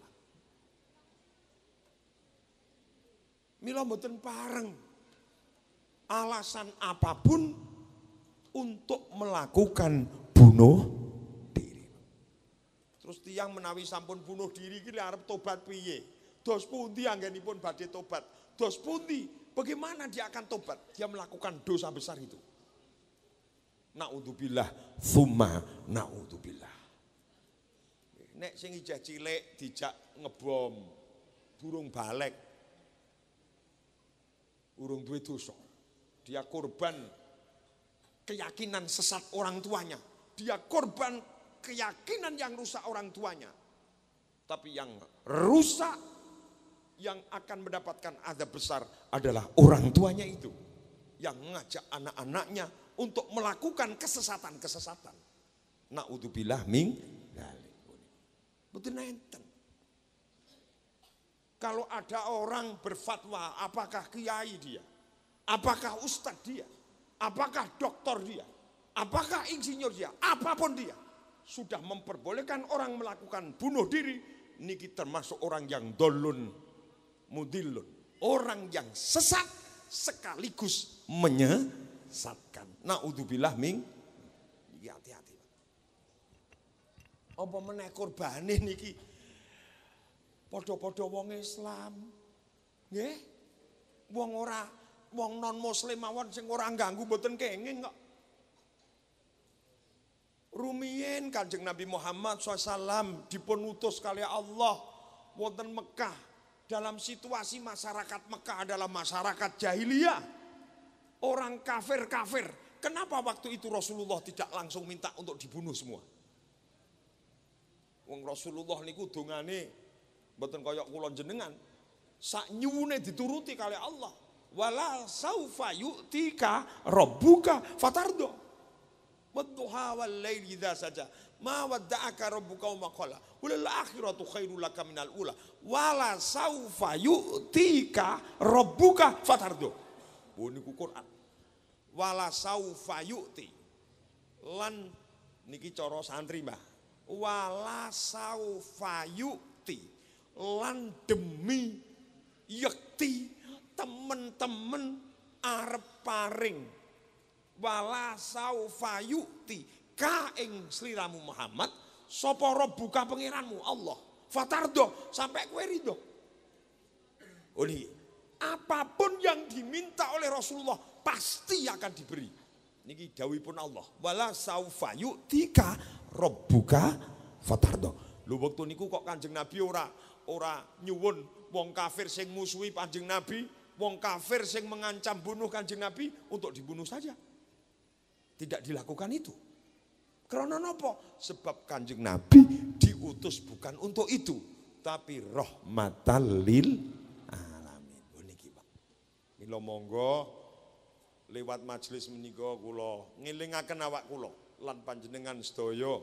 Mila mboten pareng. Alasan apapun untuk melakukan bunuh diri. Terus tiang menawi sampun bunuh diri iki arep tobat piye? Dos pundi anggenipun badhe tobat? Dos pundi? Bagaimana dia akan tobat? Dia melakukan dosa besar itu. Naudzubillah, summa naudzubillah. Nek sing ijah cilik dijak ngebom, burung balek, urung duwe dosa. Dia korban keyakinan sesat orang tuanya. Dia korban keyakinan yang rusak orang tuanya. Tapi yang rusak yang akan mendapatkan azab besar adalah orang tuanya itu yang ngajak anak-anaknya untuk melakukan kesesatan-kesesatan. Naudzubillah Ming, Betul nenten. Kalau ada orang berfatwa, apakah kiai dia? Apakah ustadz dia? Apakah doktor dia? Apakah insinyur dia? Apapun dia. Sudah memperbolehkan orang melakukan bunuh diri. Niki termasuk orang yang dolun, mudilun. Orang yang sesat sekaligus menyesatkan. Na'udzubillah ming. Hati-hati. Apa meneh ini niki? Podo-podo wong Islam. Nggih. Wong ora wong non muslim mawon sing ora ganggu mboten kenging kok. Rumiyin Kanjeng Nabi Muhammad SAW dipun kali Allah wonten Mekah dalam situasi masyarakat Mekah adalah masyarakat jahiliyah. Orang kafir-kafir. Kenapa waktu itu Rasulullah tidak langsung minta untuk dibunuh semua? Wong Rasulullah niku dongane Betul koyok kula jenengan. Sak nyuwune dituruti kali Allah. Wala saufa yu'tika rabbuka fatardo. Wadduha wal laili idza saja. Ma wadda'aka rabbuka wa maqala. Ulal akhiratu khairul laka minal ula. Wala saufa yu'tika rabbuka fatardo. Oh niku Quran. Wala saufa yu'ti. Lan niki coro santri mbah wala yu'ti lan demi yekti temen-temen arep paring wala saufayuti ka ing sliramu Muhammad sapa buka pangeranmu Allah fatardo sampai kowe rido Oli oh, iya. apapun yang diminta oleh Rasulullah pasti akan diberi niki dawuhipun Allah wala saufayuti ka rabbuka fatardo Lu waktu niku kok Kanjeng Nabi ora ora nyuwun wong kafir sing musuhi Kanjeng Nabi, wong kafir sing mengancam bunuh Kanjeng Nabi untuk dibunuh saja. Tidak dilakukan itu. Karena nopo? Sebab Kanjeng Nabi diutus bukan untuk itu, tapi rahmatal lil alamin. Oh, niki, Pak. Mila monggo lewat majelis menika kula ngelingaken awak kula lan panjenengan sedaya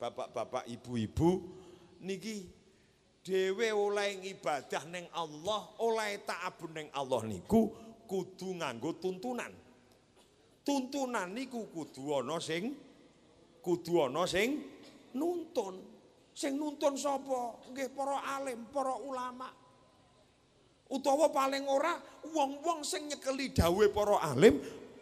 bapak-bapak, ibu-ibu niki dhewe oleh ibadah neng Allah, oleh ta'abun neng Allah niku kudu nganggo tuntunan. Tuntunan niku kudu ana sing kudu sing nuntun. Sing nuntun sapa? Nggih para alim, para ulama. Utawa paling ora wong-wong sing nyekeli poro para alim,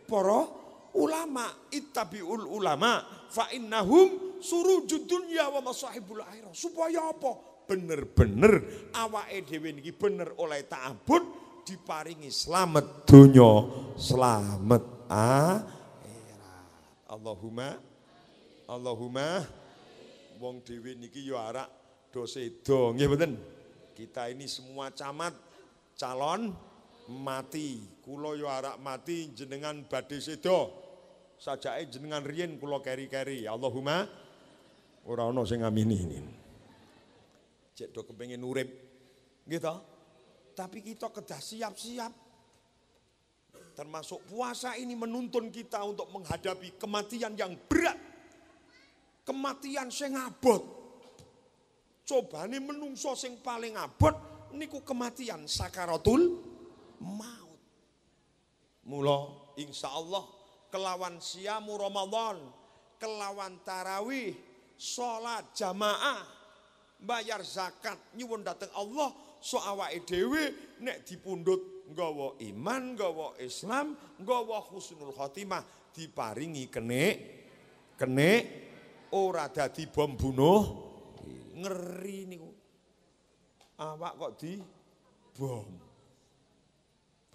para ulama. Ittabiul ulama fa innahum suruh dunya wa masahibul akhirah. Supaya apa? bener-bener awak edw ini bener oleh ampun diparingi selamat dunia selamat ah, akhirat. Allahumma Allahumma wong Dewi niki ya arak itu nggih mboten? Kita ini semua camat calon mati. Kula ya arak mati jenengan badhe sedo. sajake jenengan riyen kula keri-keri. Allahumma ora ana sing ngamini. Cek do kepengen urip. Gitu. Tapi kita kedah siap-siap. Termasuk puasa ini menuntun kita untuk menghadapi kematian yang berat. Kematian sing abot. Coba nih menungso sing paling abot niku kematian sakaratul maut. Mula insya Allah kelawan siamu Ramadan, kelawan tarawih, sholat jamaah, bayar zakat nyuwun dateng Allah so awake dhewe nek dipundhut nggawa iman, nggawa Islam, nggawa husnul khotimah diparingi kene kene ora dadi bom bunuh ngeri niku. Awak kok di bom.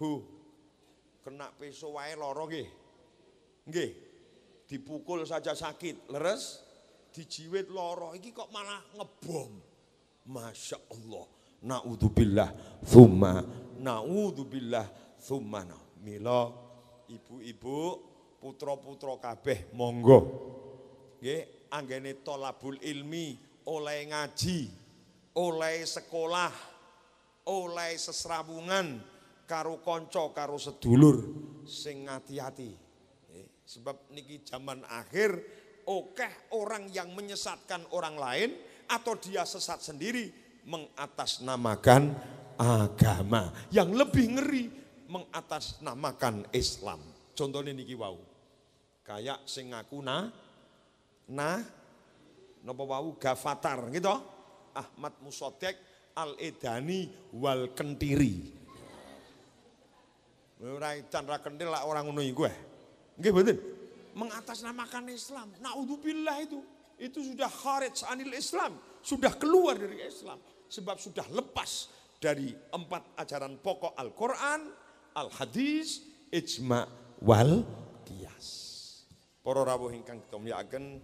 Bu, kena peso wae lara nggih. Nggih. Dipukul saja sakit, leres? dijiwit loro iki kok malah ngebom. Masya Allah. Naudzubillah thumma naudzubillah thumma na. Mila ibu-ibu putra-putra kabeh monggo. Nggih, anggene tolabul ilmi oleh ngaji, oleh sekolah, oleh sesrawungan karo konco karo sedulur sing hati, ati Sebab niki zaman akhir okeh orang yang menyesatkan orang lain atau dia sesat sendiri mengatasnamakan agama yang lebih ngeri mengatasnamakan Islam. Contohnya niki wau. Kayak sing ngaku na na napa wau Gafatar gitu. Ahmad Musodek Al-Edani wal Kentiri. Ora candra ra kentil orang ora ngono iku eh. Nggih berarti mengatasnamakan Islam. Naudzubillah itu. Itu sudah kharij anil Islam. Sudah keluar dari Islam. Sebab sudah lepas dari empat ajaran pokok Al-Quran, Al-Hadis, Ijma' wal Qiyas. Para rawuh ingkang muki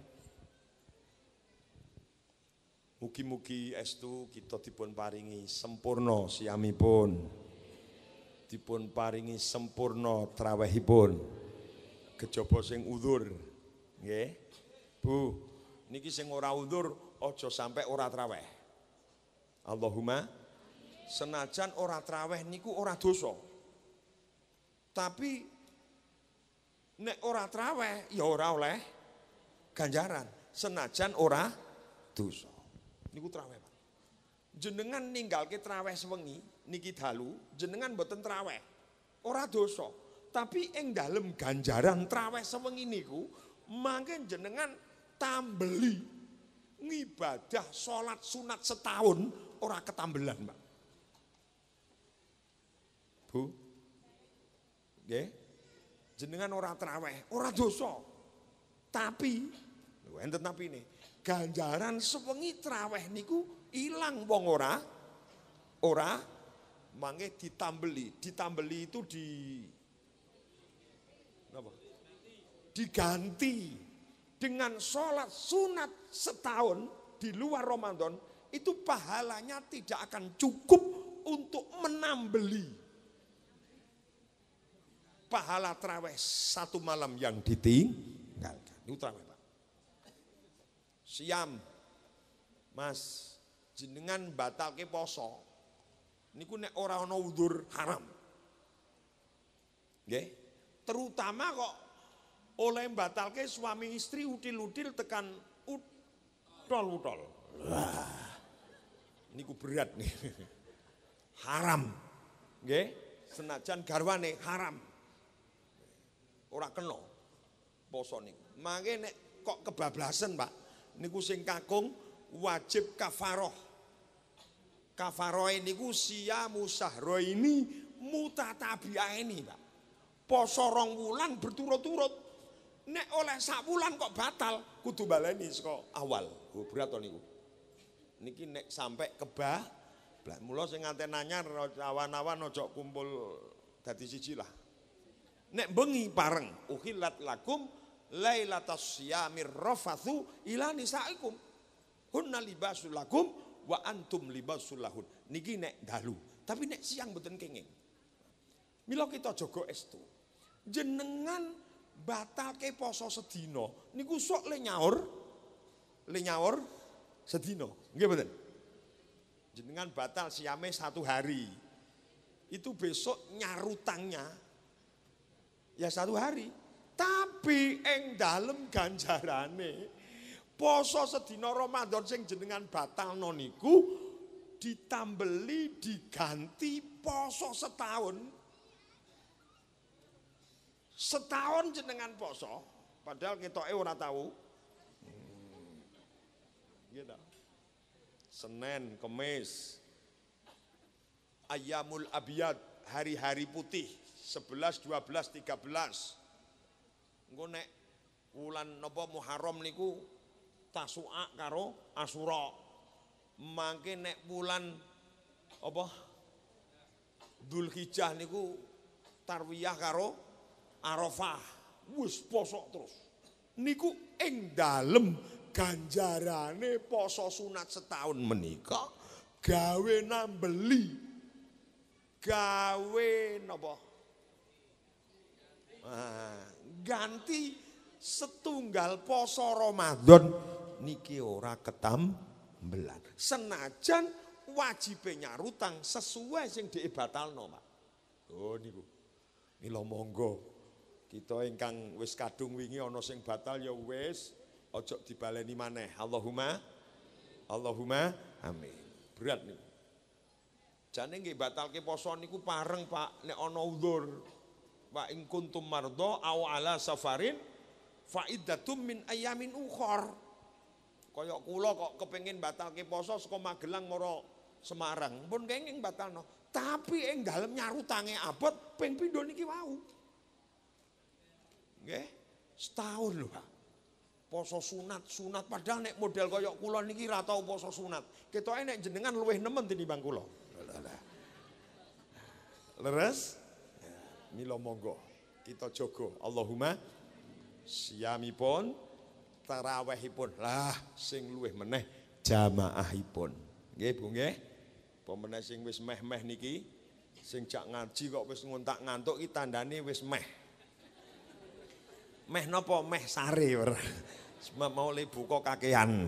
Mugi-mugi estu kita dipun paringi sempurna siamipun. Dipun paringi sempurna trawehipun kejaba sing udur, Nggih. Bu, niki sing ora udur, ojo sampai ora traweh. Allahumma senajan ora traweh niku ora dosa. Tapi nek ora traweh ya ora oleh ganjaran. Senajan ora dosa. Niku traweh, Pak. Jenengan ninggalke traweh sewengi niki dalu, jenengan mboten traweh. Ora dosa. Tapi ing dalam ganjaran traweh sewengi niku makin jenengan tambeli ngibadah solat sunat setahun orang ketambelan, Mbak. Bu. ya, Jenengan orang traweh, orang dosa. Tapi lho enten tapi ini ganjaran sewengi traweh niku hilang wong ora ora mangke ditambeli. Ditambeli itu di diganti dengan sholat sunat setahun di luar Ramadan itu pahalanya tidak akan cukup untuk menambeli pahala traweh satu malam yang ditinggalkan. Itu traweh pak. Siam, mas jenengan batal ke poso. ku nek orang naudur udur haram. Okay? Terutama kok oleh ke suami istri util-util tekan utol-utol. Wah. ku berat nih. Haram. Nggih, senajan garwane haram. orang kena poso makanya Mange nek kok kebablasan, Pak, niku sing kakung wajib kafaroh. Kafaroh ini ini muta sahroini ini Pak. Poso rong berturut-turut nek oleh sak bulan kok batal kudu baleni saka awal. Oh, berat to niku. Niki nek sampai kebah blas. Mula sing nganten nanyar awan-awan aja kumpul dadi siji lah. Nek bengi pareng uhilat lakum lailatas syamir rafathu ila nisaikum. Hunna libasul lakum wa antum libasul lahun. Niki nek dalu, tapi nek siang mboten kenging. Mila kita jaga estu. Jenengan ke poso sedino, niku sok le nyaur le nyaur sedina nggih mboten jenengan batal siame satu hari itu besok nyarutangnya ya satu hari tapi eng dalam ganjarane poso sedino Ramadan sing jenengan batal noniku ditambeli diganti poso setahun setahun jenengan poso padahal kita ora tahu Senen, hmm. gitu iya Senin, Ayamul Abiad, hari-hari putih 11, 12, 13 engko nek wulan napa Muharram niku Tasu'a karo Asura mangke nek wulan apa Dzulhijjah niku tarwiyah karo Arafah wis poso terus. Niku ing dalem ganjarane poso sunat setahun menika gawe nambeli gawe napa ah, ganti setunggal poso Ramadan niki ora ketam belan, senajan wajibe nyarutang sesuai sing diibatalno Pak oh niku mila monggo kita ingkang wis kadung wingi ana sing batal ya wis aja dibaleni maneh. Allahumma Allahumma amin. Berat nih. Jane nggih batalke poso niku pareng Pak nek ana udzur. Wa in kuntum mardha aw ala safarin faidatum min ayamin ukhor. Kaya kula kok kepengin batalke poso saka Magelang Moro Semarang pun kenging batalno. Tapi ing dalem nyarutange abot ping pindho niki wau. Nggih. Setahun loh, Pak. Poso sunat, sunat padahal nek model koyok kula niki ratau poso sunat. Ketoke nek jenengan luwih nemen tinimbang kula. Leres? Ya, Milo monggo kita jaga Allahumma siamipun tarawihipun lah sing luweh meneh jamaahipun. Nggih Bu nggih. Apa sing wis meh-meh niki sing jak ngaji kok wis ngontak ngantuk iki tandane wis meh meh nopo, meh sarir, ora. Mau lebu kok kakean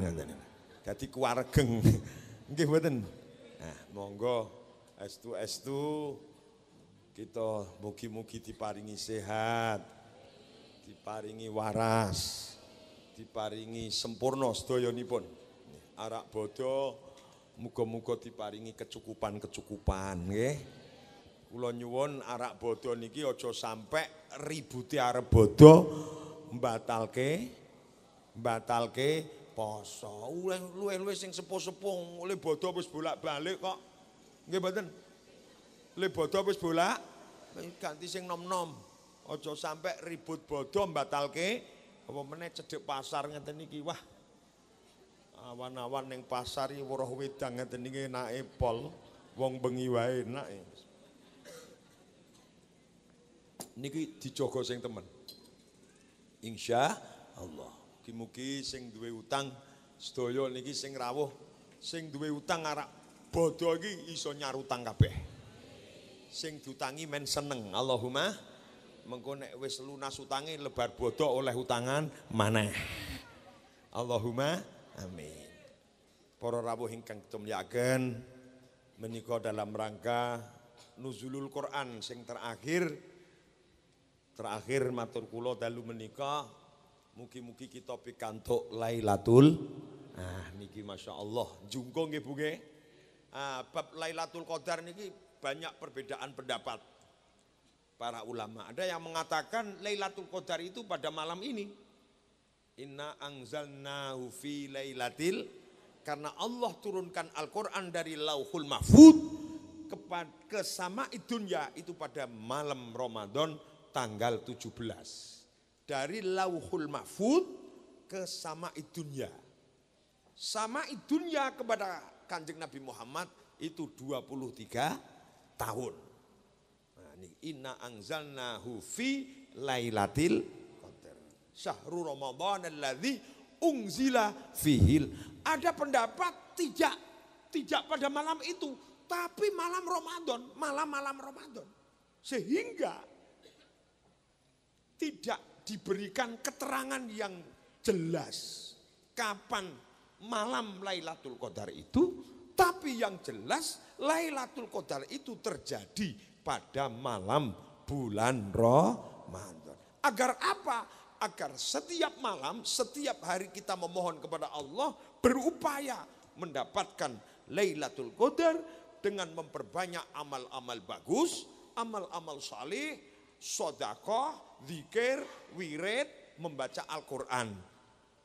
jadi kuargeng, gitu Nggih mboten. Nah, monggo S2, kita mugi-mugi diparingi sehat, diparingi waras, diparingi sempurna pun, Arak bodoh muga-muga diparingi kecukupan-kecukupan nggih. -kecukupan, kula nyuwun arak bodo niki aja sampek ributi arep bodho mbatalke mbatalke poso oleh luwe-luwe sing sepuh-sepuh oleh bodo wis bolak-balik kok nggih mboten oleh bodho wis bolak ganti sing nom-nom aja sampek ribut bodho mbatalke apa meneh cedhek pasar ngeten iki wah awan-awan ning pasar iki wedang ngeten iki enake pol wong bengi wae enake niki dijogo sing temen. Insya Allah. Mugi-mugi sing duwe utang sedaya niki sing rawuh, sing duwe utang arak bodoh iki iso nyarutang kabeh. Sing diutangi men seneng. Allahumma mengko nek wis lunas utange lebar bodoh oleh utangan maneh. Allahumma amin. Para rawuh ingkang tumyaken menika dalam rangka nuzulul Quran sing terakhir Terakhir matur kula dalu menika mugi-mugi kita pikantuk Lailatul Ah niki Masya Allah jungko nggih Bu nggih. Ah bab Lailatul Qadar niki banyak perbedaan pendapat para ulama. Ada yang mengatakan Lailatul Qadar itu pada malam ini. Inna anzalnahu fi lailatil karena Allah turunkan Al-Qur'an dari Lauhul Mahfud kepada kesama sama itu pada malam Ramadan tanggal 17 dari Lauhul mafud ke sama idunya, Sama idunya kepada Kanjeng Nabi Muhammad itu 23 tahun. Nah, ini inna anzalnahu fi lailatil qadar. Syahrul Ramadan alladhi ungzila fihil. Ada pendapat tidak tidak pada malam itu, tapi malam Ramadan, malam-malam Ramadan. Sehingga tidak diberikan keterangan yang jelas kapan malam Lailatul Qadar itu, tapi yang jelas Lailatul Qadar itu terjadi pada malam bulan Ramadan. Agar apa? Agar setiap malam, setiap hari kita memohon kepada Allah berupaya mendapatkan Lailatul Qadar dengan memperbanyak amal-amal bagus, amal-amal saleh, Sodako, zikir, wirid, membaca Al-Quran.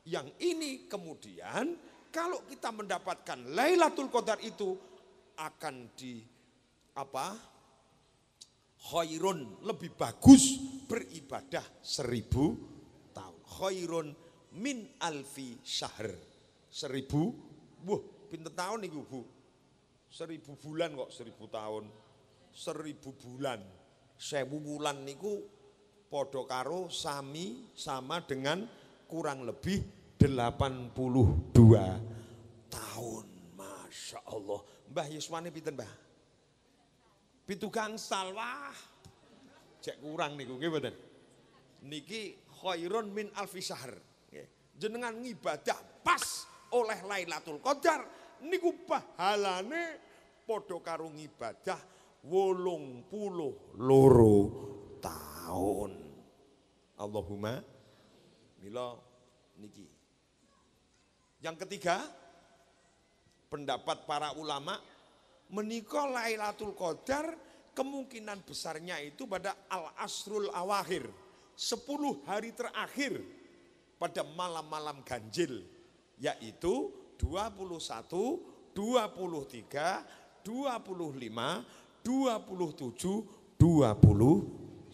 Yang ini kemudian kalau kita mendapatkan Lailatul Qadar itu akan di apa? Khairun lebih bagus beribadah seribu tahun. Khairun min alfi syahr. Seribu, wah pinter tahun nih bu. Seribu bulan kok seribu tahun. Seribu bulan sewu wulan niku podokaro sami sama dengan kurang lebih 82 tahun. Masya Allah. Mbah Yuswani pinten mbah? Pitu gangsal wah. Cek kurang niku nggih Niki khairun min alfi Jenengan ngibadah pas oleh Lailatul Qadar niku pahalane padha karo ngibadah Wolong puluh loro tahun. Allahumma mila niki. Yang ketiga, pendapat para ulama menikah Lailatul Qadar kemungkinan besarnya itu pada al-asrul awakhir. 10 hari terakhir pada malam-malam ganjil yaitu 21, 23, 25, 27, 29.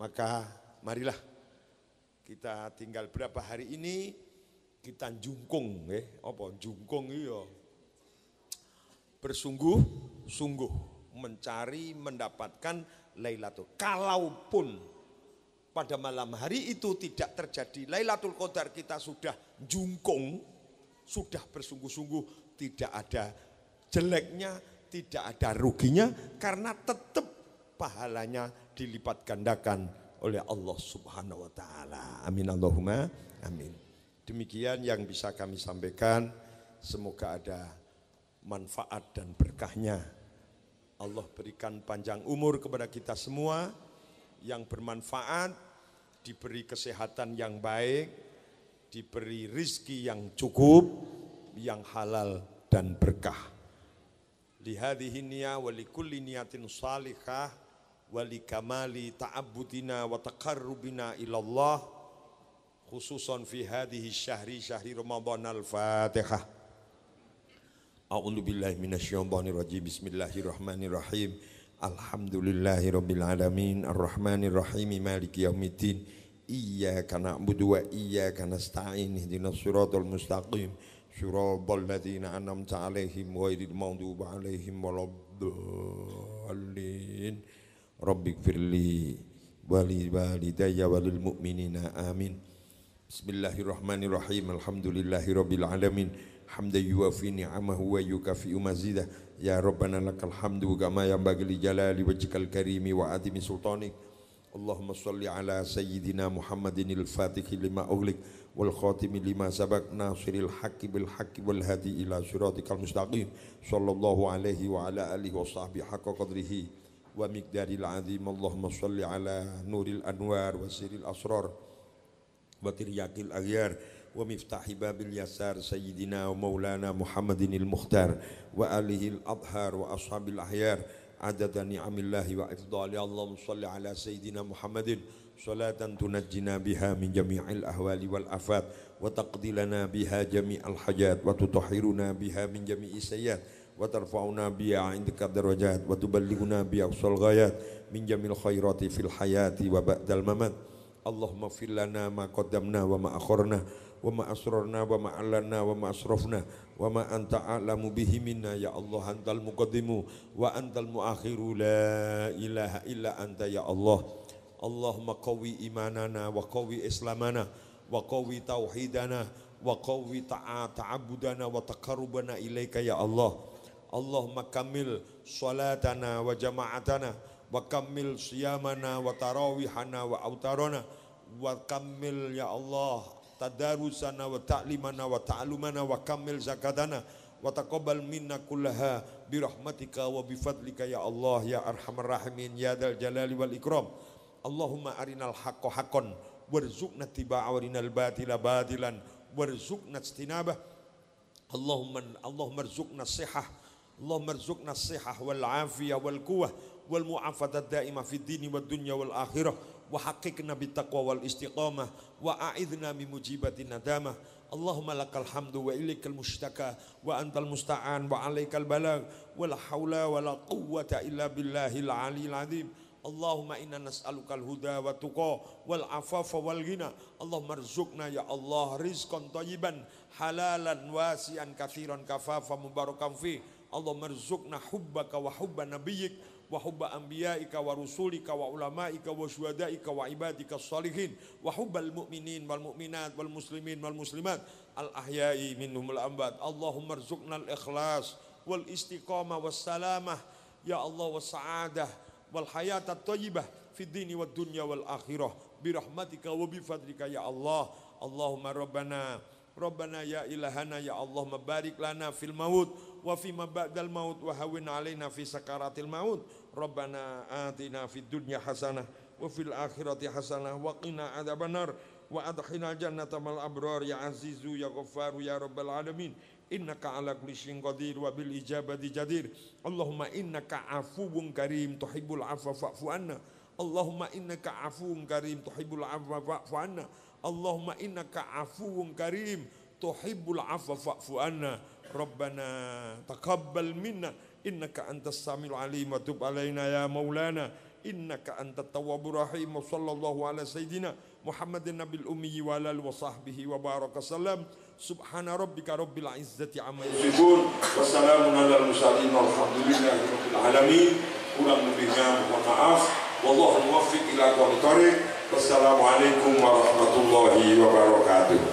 Maka marilah kita tinggal berapa hari ini kita jungkung eh apa jungkung iya bersungguh-sungguh mencari mendapatkan Lailatul kalaupun pada malam hari itu tidak terjadi Lailatul Qadar kita sudah jungkung sudah bersungguh-sungguh tidak ada jeleknya tidak ada ruginya karena tetap pahalanya dilipat gandakan oleh Allah Subhanahu wa taala. Amin Allahumma amin. Demikian yang bisa kami sampaikan. Semoga ada manfaat dan berkahnya. Allah berikan panjang umur kepada kita semua yang bermanfaat, diberi kesehatan yang baik, diberi rizki yang cukup, yang halal dan berkah. لهذه النية ولكل نية صالحة ولكمال تعبدنا وتقربنا إلى الله خصوصا في هذه الشهر شهر رمضان الفاتحة أعوذ بالله من الشيطان الرجيم بسم الله الرحمن الرحيم الحمد لله رب العالمين الرحمن الرحيم مالك يوم الدين إياك نعبد وإياك نستعين اهدنا الصراط المستقيم Syurabal ladhina anamta alaihim Ghairil maghdubi alaihim Walabdallin Rabbik firli Wali walidayya walil mu'minina Amin Bismillahirrahmanirrahim Alhamdulillahi Rabbil alamin Hamda yuafi ni'amahu wa yukafi umazidah Ya Rabbana lakal hamdu Kama yang bagi li jalali wajikal karimi Wa adimi sultanik Allahumma salli ala Sayyidina Muhammadin al fatihi lima uglik والخاتم لما سبق ناصر الحق بالحق والهدي إلى صراطك المستقيم صلى الله عليه وعلى آله وصحبه حق قدره ومقدار العظيم اللهم صل على نور الأنوار وسير الأسرار وترياق الأغيار ومفتاح باب اليسار سيدنا ومولانا محمد المختار وآله الأطهار وأصحاب الأحيار عدد نعم الله وإفضاله اللهم صل على سيدنا محمد salatan tunajjina biha min jami'il ahwali wal afat wa taqdi lana hajat wa tutahhiruna min jami'i sayyiat wa tarfa'una biha 'indaka darajat wa tuballighuna min jamil khairati fil hayati wa ba'dal mamat Allahumma fil lana ma qaddamna wa ma akharna wa ma asrarna wa ma alanna wa ma asrafna wa ma anta a'lamu bihi minna ya Allah antal muqaddimu wa antal muakhiru ilaha illa anta ya Allah اللهم قوي إيماننا وقوي إسلامنا وقوي توحيدنا وقوي تعبدنا وتقربنا إليك يا الله اللهم كمل صلاتنا وجماعتنا وكمل صيامنا وتراويحنا وأوتارنا وكمل يا الله تدارسنا وتعليمنا وتعلمنا وكمل زكاتنا وتقبل منا كلها برحمتك وبفضلك يا الله يا أرحم الراحمين يا ذا الجلال والإكرام Allahumma arinal haqqo haqqon warzuqna tiba'a warinal batila batilan warzuqna istinabah Allahumma Allahumma arzuqna sihah Allahumma arzuqna sihah wal afiyah wal quwah wal mu'afadat daimah fid dini wad dunya wal akhirah wa haqiqna bit taqwa wal istiqamah wa a'idna min mujibatin nadamah Allahumma lakal hamdu wa ilikal mushtaka wa antal musta'an wa alaikal balagh wala haula wala quwwata illa billahil aliyil azim Allahumma inna nas'alukal huda wa tuqa wal afafa wal ghina. Allahumma rzuqna ya Allah rizqan thayyiban halalan wasian kathiran kafafa mubarakan fi. Allahumma rzuqna hubbaka wa hubba nabiyyik wa hubba anbiya'ika wa rusulika wa ulama'ika wa syuhada'ika wa ibadika salihin wa hubbal mu'minin wal mu'minat wal muslimin wal muslimat al ahya'i minhum al ambat Allahumma rzuqna al ikhlas wal istiqamah was ya Allah was sa'adah والحياة الطيبة في الدين والدنيا والآخرة برحمتك وبفضلك يا الله اللهم ربنا ربنا يا إلهنا يا اللهم بارك لنا في الموت ما بعد الموت وهون علينا في سكرات الموت ربنا آتنا في الدنيا حسنة وفي الآخرة حسنة وقنا عذاب النار وأدخلنا الجنة مع الأبرار يا عزيز يا غفار يا رب العالمين innaka ala kulli syai'in qadir wa bil ijabati jadir allahumma innaka afuwun karim tuhibbul afwa fa'fu anna allahumma innaka afuwun karim tuhibbul afwa fa'fu anna allahumma innaka afuwun karim tuhibbul afwa fa'fu anna rabbana taqabbal minna innaka antas samiul alim wa tub alaina ya maulana innaka antat tawwabur rahim wa sallallahu ala sayidina muhammadin nabil ummi wa alihi wa sahbihi wa baraka sallam subhana rabbika rabbil izzati amma yasifun wassalamu ala mursalin walhamdulillahi rabbil alamin kurang lebihnya mohon maaf wallahu muwaffiq ila aqwamit thoriq wassalamualaikum warahmatullahi wabarakatuh